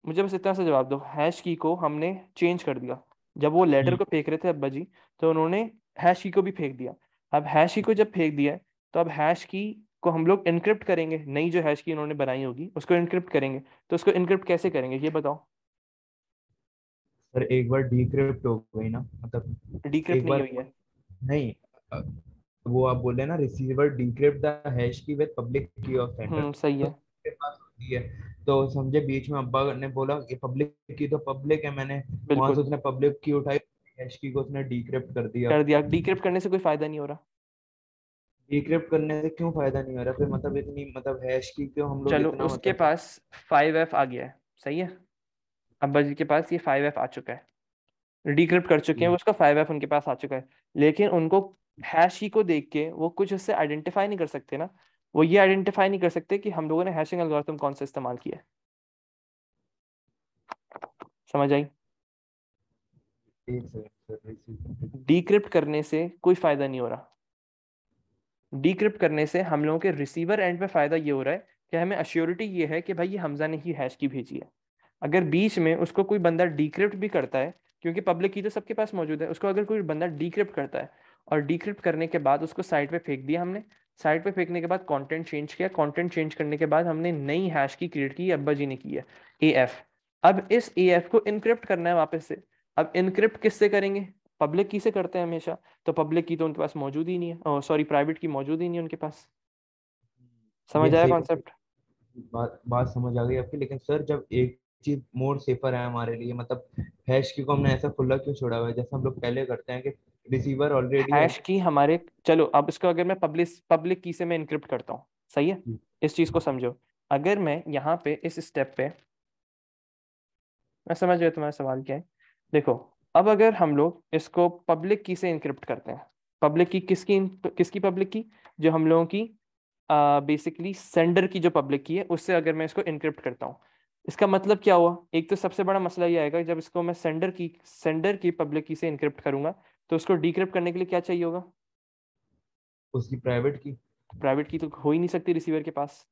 मुझे बस इतना सा जवाब दो हैश की को हमने चेंज कर दिया जब वो लेटर को फेंक रहे थे अब्बा जी तो उन्होंने हैश की को भी फेंक दिया अब हैश की को जब फेंक दिया तो अब हैश की को हम लोग इनक्रिप्ट करेंगे नई जो हैश की उन्होंने बनाई होगी उसको इनक्रिप्ट करेंगे तो उसको इनक्रिप्ट कैसे करेंगे ये बताओ सर एक बार डिक्रिप्ट हो गई ना मतलब डिक्रिप्ट नहीं हुई है नहीं वो आप बोले ना receiver decrypt the hash key with public key of sender सही है तो होती है तो समझे बीच में अब्बा ने बोला ये पब्लिक की तो पब्लिक है मैंने वहां से उसने पब्लिक की उठाई हैश की को उसने डिक्रिप्ट कर दिया कर दिया डिक्रिप्ट करने से कोई फायदा नहीं हो रहा डिक्रिप्ट करने से क्यों फायदा नहीं हो रहा फिर मतलब इतनी मतलब हैश की क्यों हम लोग चलो उसके मतलब पास 5f आ गया है सही है अब्बा जी के पास ये फाइव एफ आ चुका है डिक्रिप्ट कर चुके हैं हम्म। उसका फाइव एफ उनके पास आ चुका है लेकिन उनको हैश ही को देख के वो कुछ उससे आइडेंटिफाई नहीं कर सकते ना वो ये आइडेंटिफाई नहीं कर सकते कि हम लोगों ने हैशिंग एल्गोरिथम कौन सा इस्तेमाल किया है समझ आई डिक्रिप्ट करने से कोई फायदा नहीं हो रहा डिक्रिप्ट करने से हम लोगों के रिसीवर एंड पे फायदा ये हो रहा है कि हमें अश्योरिटी ये है कि भाई ये हमजा ने ही हैश की भेजी है अगर बीच में उसको कोई बंदा डिक्रिप्ट भी करता है क्योंकि पब्लिक की तो सबके पास मौजूद है उसको अगर कोई बंदा डिक्रिप्ट करता है और डिक्रिप्ट करने के बाद उसको साइट पे फेंक दिया हमने साइट पे फेंकने के बाद कंटेंट चेंज किया कंटेंट चेंज करने के बाद हमने नई हैश की क्रिएट की अब्बा जी ने की है ए एफ अब इस ए एफ को इनक्रिप्ट करना है वापस से अब इनक्रिप्ट किससे करेंगे पब्लिक की से करते हैं हमेशा तो पब्लिक की तो उनके पास मौजूद ही नहीं है सॉरी प्राइवेट की मौजूद ही नहीं है उनके पास समझ आया कॉन्सेप्ट बात बात समझ आ गई आपकी लेकिन सर जब एक चीज मोर सेफर है हमारे लिए मतलब हैश की को हमने ऐसा खुला क्यों छोड़ा हुआ है जैसे हम लोग पहले करते हैं कि रिसीवर ऑलरेडी हैश की हमारे चलो अब इसको अगर मैं पब्लिक पब्लिक की से मैं इनक्रिप्ट करता हूँ सही है इस चीज को समझो अगर मैं यहाँ पे इस स्टेप पे मैं समझ गया तुम्हारा सवाल क्या है देखो अब अगर हम लोग इसको पब्लिक की से इनक्रिप्ट करते हैं पब्लिक की किसकी किसकी पब्लिक की जो हम लोगों की बेसिकली uh, सेंडर की जो पब्लिक की है उससे अगर मैं इसको इनक्रिप्ट करता हूँ इसका मतलब क्या हुआ एक तो सबसे बड़ा मसला ये आएगा जब इसको मैं सेंडर की सेंडर की पब्लिक की से इनक्रिप्ट करूंगा तो उसको डिक्रिप्ट करने के लिए क्या चाहिए होगा उसकी प्राइवेट की प्राइवेट की तो हो ही नहीं सकती रिसीवर के पास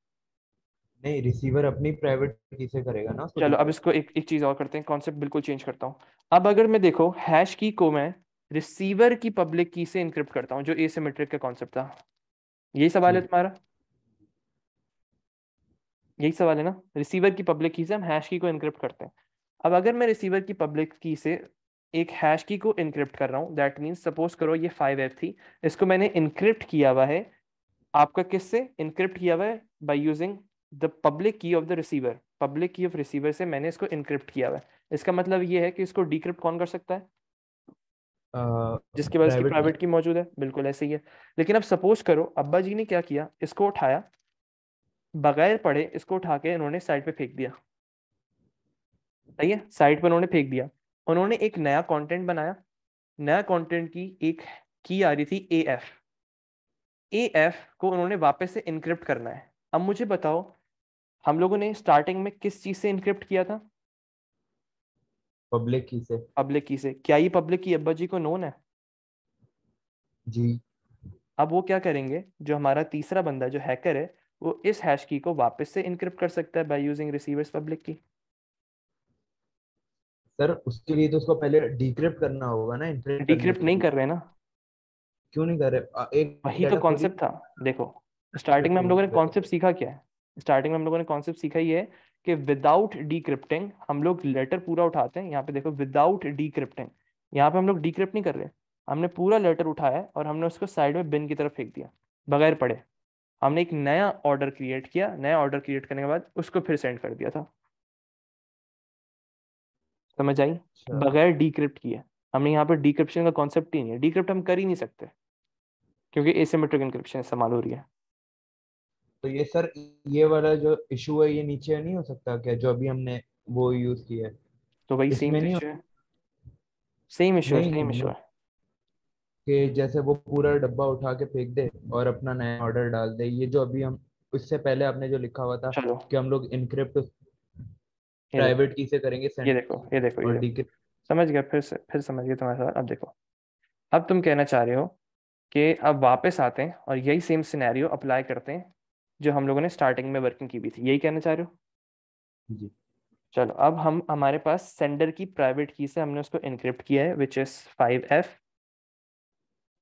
नहीं रिसीवर अपनी प्राइवेट की से करेगा ना चलो अब इसको एक एक चीज और करते हैं कॉन्सेप्ट बिल्कुल चेंज करता हूँ अब अगर मैं देखो हैश की को मैं रिसीवर की पब्लिक की से इनक्रिप्ट करता हूँ जो एसिमेट्रिक का कॉन्सेप्ट था यही सवाल है हम्म। तुम्हारा यही सवाल है ना रिसीवर की पब्लिक की से हम हैश की को इनक्रिप्ट करते हैं अब अगर मैं रिसीवर की पब्लिक की से एक हैश की को इनक्रिप्ट कर रहा हूँ दैट मीन्स सपोज करो ये फाइव एफ थी इसको मैंने इनक्रिप्ट किया हुआ है आपका किस से इनक्रिप्ट किया हुआ है by using the public key of the receiver public key of receiver से मैंने इसको इनक्रिप्ट किया हुआ है इसका मतलब ये है कि इसको डिक्रिप्ट कौन कर सकता है uh, जिसके पास प्राइवेट की मौजूद है बिल्कुल ऐसे ही है लेकिन अब सपोज करो अब्बा जी ने क्या किया इसको उठाया बगैर पढ़े इसको उठा के इन्होंने साइड पे फेंक दिया सही है साइड पे उन्होंने फेंक दिया उन्होंने एक नया कंटेंट बनाया नया कंटेंट की एक की आ रही थी ए एफ ए एफ को उन्होंने वापस से इनक्रिप्ट करना है अब मुझे बताओ हम लोगों ने स्टार्टिंग में किस चीज से इनक्रिप्ट किया था पब्लिक की से पब्लिक की से क्या ये पब्लिक की अब्बा जी को नोन है जी अब वो क्या करेंगे जो हमारा तीसरा बंदा जो हैकर है वो इस हैश की को वापस से इनक्रिप्ट कर सकता है by using receiver's public key sir उसके लिए तो उसको पहले डिक्रिप्ट करना होगा ना डिक्रिप्ट नहीं कर रहे ना क्यों नहीं कर रहे एक वही तो कॉन्सेप्ट था देखो स्टार्टिंग में हम लोगों ने कॉन्सेप्ट सीखा क्या है स्टार्टिंग में हम लोगों ने कॉन्सेप्ट सीखा ये है कि विदाउट डिक्रिप्टिंग हम लोग लेटर पूरा उठाते हैं यहाँ पे देखो विदाउट डिक्रिप्टिंग यहाँ पे हम लोग डिक्रिप्ट नहीं कर रहे हमने पूरा लेटर उठाया और हमने उसको साइड में बिन की तरफ फेंक दिया बगैर पढ़े हमने एक नया ऑर्डर क्रिएट किया नया ऑर्डर क्रिएट करने के बाद उसको फिर सेंड कर दिया था समझ आई अच्छा। बगैर डिक्रिप्ट किए हमने यहाँ पर डिक्रिप्शन का कॉन्सेप्ट ही नहीं है डिक्रिप्ट हम कर ही नहीं सकते क्योंकि एसिमेट्रिक इंक्रिप्शन इस्तेमाल हो रही है तो ये सर ये वाला जो इशू है ये नीचे नहीं हो सकता क्या जो अभी हमने वो यूज किया है तो भाई सेम इशू है सेम इशू है सेम इशू है कि जैसे वो पूरा डब्बा उठा के फेंक दे और अपना नया ऑर्डर डाल दे ये जो अभी हम उससे पहले आपने जो लिखा हुआ था कि हम लोग इनक्रिप्ट प्राइवेट की से करेंगे ये देखो ये देखो, ये देखो। समझ गया फिर फिर समझ गया तुम्हारे साथ अब देखो अब तुम कहना चाह रहे हो कि अब वापस आते हैं और यही सेम सिनेरियो अप्लाई करते हैं जो हम लोगों ने स्टार्टिंग में वर्किंग की भी थी यही कहना चाह रहे हो जी चलो अब हम हमारे पास सेंडर की प्राइवेट की से हमने उसको इनक्रिप्ट किया है which is five F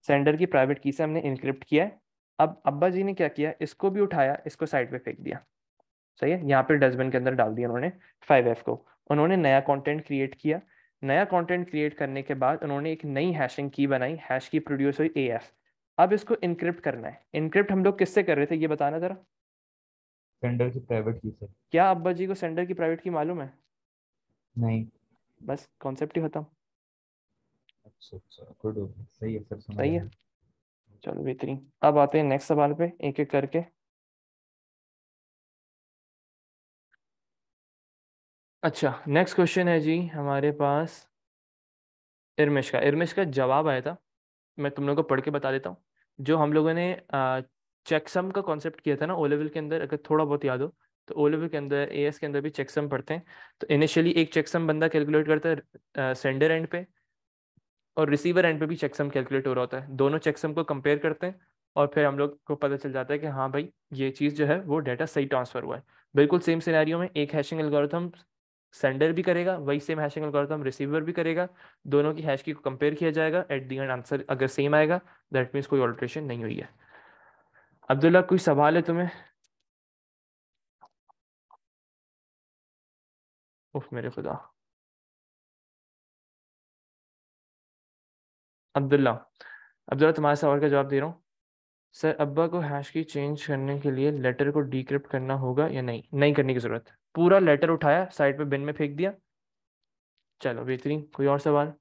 sender की प्राइवेट की से हमने इनक्रिप्ट किया है अब अब्बा जी ने क्या किया इसको भी उठाया इसको साइड पे फेंक दिया सही है यहाँ पे डस्टबिन के अंदर डाल दिया उन्होंने फाइव एफ को उन्होंने नया कंटेंट क्रिएट किया नया कंटेंट क्रिएट करने के बाद उन्होंने एक नई हैशिंग की बनाई हैश की प्रोड्यूस हुई ए एफ अब इसको इनक्रिप्ट करना है इनक्रिप्ट हम लोग किससे कर रहे थे ये बताना जरा सेंडर की प्राइवेट की से क्या अब्बा जी को सेंडर की प्राइवेट की मालूम है नहीं बस कॉन्सेप्ट ही खत्म गुड सही है सर सही है चलो बेहतरीन अब आते हैं नेक्स्ट सवाल पे एक एक करके अच्छा नेक्स्ट क्वेश्चन है जी हमारे पास इरमिश का इरमिश का जवाब आया था मैं तुम लोगों को पढ़ के बता देता हूँ जो हम लोगों ने चेकसम का कॉन्सेप्ट किया था ना ओलेवल के अंदर अगर थोड़ा बहुत याद हो तो ओलेवल के अंदर ए के अंदर भी चेकसम पढ़ते हैं तो इनिशियली एक चेकसम बंदा कैलकुलेट करता है सेंडर एंड पे और रिसीवर एंड पे भी चेकसम कैलकुलेट हो रहा होता है दोनों चेकसम को कंपेयर करते हैं और फिर हम लोग को पता चल जाता है कि हाँ भाई ये चीज़ जो है वो डाटा सही ट्रांसफर हुआ है बिल्कुल सेम सिनेरियो में एक हैशिंग एल्गोरिथम सेंडर भी करेगा वही सेम हैशिंग एल्गोरिथम रिसीवर भी करेगा दोनों की हैश की को कंपेयर किया जाएगा एट दी एंड आंसर अगर सेम आएगा दैट मीन्स कोई ऑल्ट्रेशन नहीं हुई है अब्दुल्ला कोई सवाल है तुम्हें उफ मेरे खुदा अब्दुल्ला अब्दुल्ला तुम्हारे सवाल का जवाब दे रहा हूँ सर अब्बा को हैश की चेंज करने के लिए लेटर को डिक्रिप्ट करना होगा या नहीं नहीं करने की ज़रूरत पूरा लेटर उठाया साइड पर बिन में फेंक दिया चलो बेहतरीन कोई और सवाल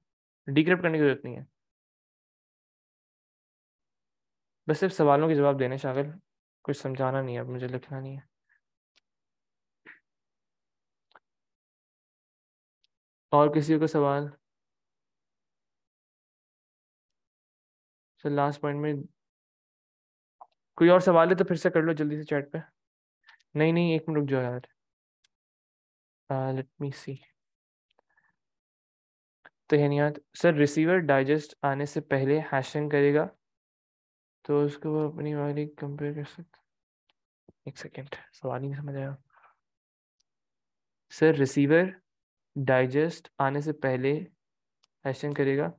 डिक्रिप्ट करने की ज़रूरत नहीं है बस सिर्फ सवालों के जवाब देने शागिल कुछ समझाना नहीं है अब मुझे लिखना नहीं है और किसी को सवाल सो लास्ट पॉइंट में कोई और सवाल है तो फिर से कर लो जल्दी से चैट पे नहीं नहीं एक मिनट रुक जाओ यार लेट मी सी तो है नहीं सर रिसीवर डाइजेस्ट आने से पहले हैशिंग करेगा तो उसको वो अपनी वाली कंपेयर कर सकते एक सेकेंड सवाल ही नहीं समझ आया सर रिसीवर डाइजेस्ट आने से पहले हैशिंग करेगा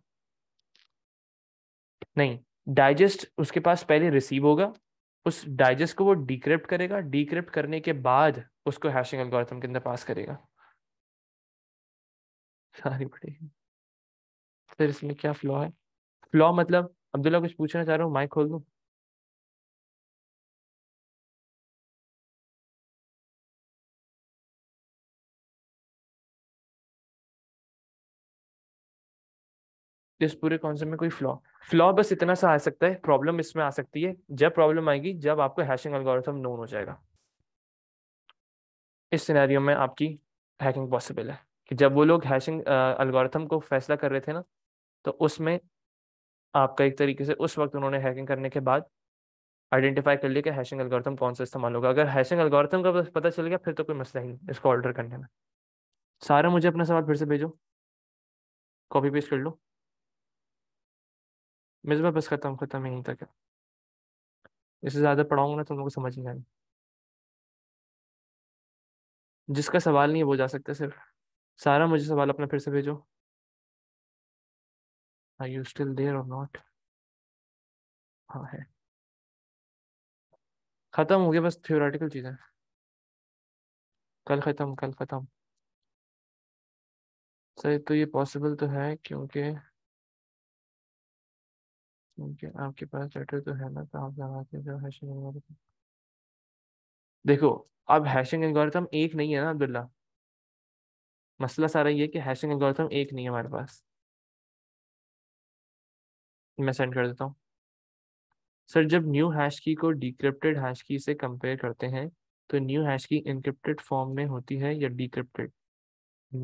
नहीं डाइजेस्ट उसके पास पहले रिसीव होगा उस डाइजेस्ट को वो डिक्रिप्ट करेगा डिक्रिप्ट करने के बाद उसको हैशिंग एल्गोरिथम के अंदर पास करेगा सारी पड़ेगी फिर इसमें क्या फ्लॉ है फ्लॉ मतलब अब्दुल्ला कुछ पूछना चाह रहा हूँ माइक खोल दूँ इस पूरे कॉन्सेप्ट में कोई फ्लॉ फ्लॉ बस इतना सा आ सकता है प्रॉब्लम इसमें आ सकती है जब प्रॉब्लम आएगी जब आपको हैशिंग एल्गोरिथम नोन हो जाएगा इस सिनेरियो में आपकी हैकिंग पॉसिबल है कि जब वो लोग हैशिंग एल्गोरिथम को फैसला कर रहे थे ना तो उसमें आपका एक तरीके से उस वक्त उन्होंने हैकिंग करने के बाद आइडेंटिफाई कर लिया कि हैशिंग एल्गोरिथम कौन सा इस्तेमाल होगा अगर हैशिंग एल्गोरिथम का पता चल गया फिर तो कोई मसला ही नहीं इसको ऑर्डर करने में सारा मुझे अपना सवाल फिर से भेजो कॉपी पेस्ट कर लो मिसबा बस ख़त्म ख़त्म ही नहीं था क्या इससे ज़्यादा पढ़ाऊंगा ना तुम तो लोग को समझ नहीं आएगा जिसका सवाल नहीं है वो जा सकता सिर्फ सारा मुझे सवाल अपना फिर से भेजो are you still there or not हाँ है ख़त्म हो गया बस थियोरेटिकल चीज़ें कल ख़त्म कल ख़त्म सही तो ये पॉसिबल तो है क्योंकि क्योंकि आपके पास लेटर तो है ना तो आप लगाते जो हैशिंग देखो अब हैशिंग एल्गोरिथम एक नहीं है ना अब्दुल्ला मसला सारा ये कि हैशिंग एल्गोरिथम एक नहीं है हमारे पास मैं सेंड कर देता हूँ सर जब न्यू हैश की को डिक्रिप्टेड हैश की से कंपेयर करते हैं तो न्यू हैश की इनक्रिप्टेड फॉर्म में होती है या डिक्रिप्टेड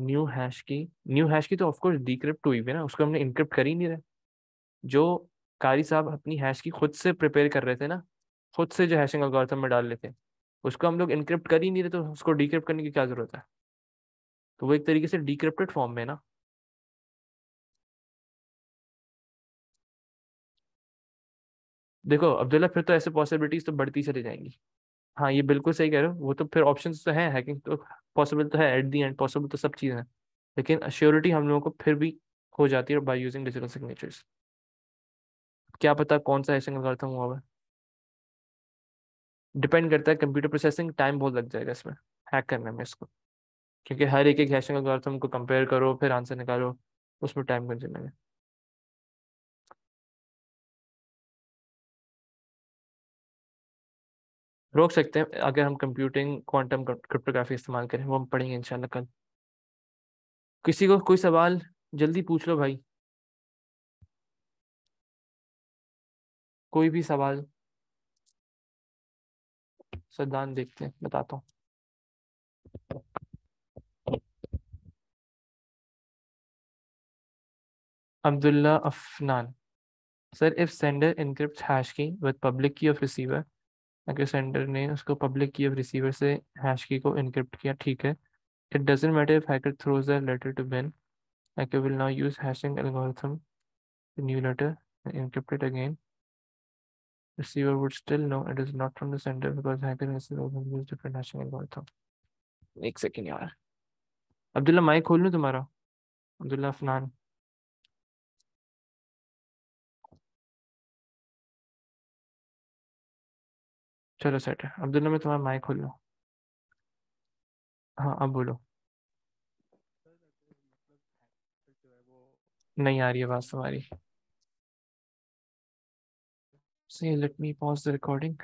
न्यू हैश की न्यू हैश की तो ऑफकोर्स डिक्रिप्ट हुई है ना उसको हमने इनक्रिप्ट कर ही नहीं रहे जो कारी साहब अपनी हैश की खुद से प्रिपेयर कर रहे थे ना खुद से जो हैशिंग अलगोरिथम में डाल रहे थे उसको हम लोग इनक्रिप्ट कर ही नहीं रहे तो उसको डिक्रिप्ट करने की क्या ज़रूरत है तो वो एक तरीके से डिक्रिप्टेड फॉर्म में ना देखो अब्दुल्ला फिर तो ऐसे पॉसिबिलिटीज तो बढ़ती चली जाएंगी हाँ ये बिल्कुल सही कह रहे हो वो तो फिर ऑप्शंस तो हैं हैकिंग तो पॉसिबल तो है एट दी एंड पॉसिबल तो सब चीज़ें हैं लेकिन अश्योरिटी हम लोगों को फिर भी हो जाती है बाय यूजिंग डिजिटल सिग्नेचर्स क्या पता कौन सा ऐसा करता हुआ है डिपेंड करता है कंप्यूटर प्रोसेसिंग टाइम बहुत लग जाएगा इसमें हैक करने में इसको क्योंकि हर एक एक हैशिंग एल्गोरिथम को कंपेयर करो फिर आंसर निकालो उसमें टाइम कंज्यूमिंग है रोक सकते हैं अगर हम कंप्यूटिंग क्वांटम क्रिप्टोग्राफी इस्तेमाल करें वो हम पढ़ेंगे इंशाल्लाह कल किसी को कोई सवाल जल्दी पूछ लो भाई कोई भी सवाल सदान देखते हैं बताता हूँ Abdullah Afnan sir if sender encrypt hash key with public key of receiver अगर सेंडर ने उसको पब्लिक की ऑफ रिसीवर से हैश की को इनक्रिप्ट किया ठीक है it doesn't matter if hacker throws a letter to bin I will now use hashing algorithm new letter encrypted again receiver would still know it is not from the sender because hacker has also used different hashing algorithm. एक second, यार Abdullah, mic open लूँ तुम्हारा अब्दुल्ला अफनान चलो set है अब्दुल्ला मैं तुम्हारा mic खोल लो हाँ अब बोलो नहीं आ रही है आवाज़ तुम्हारी See, let me pause the recording.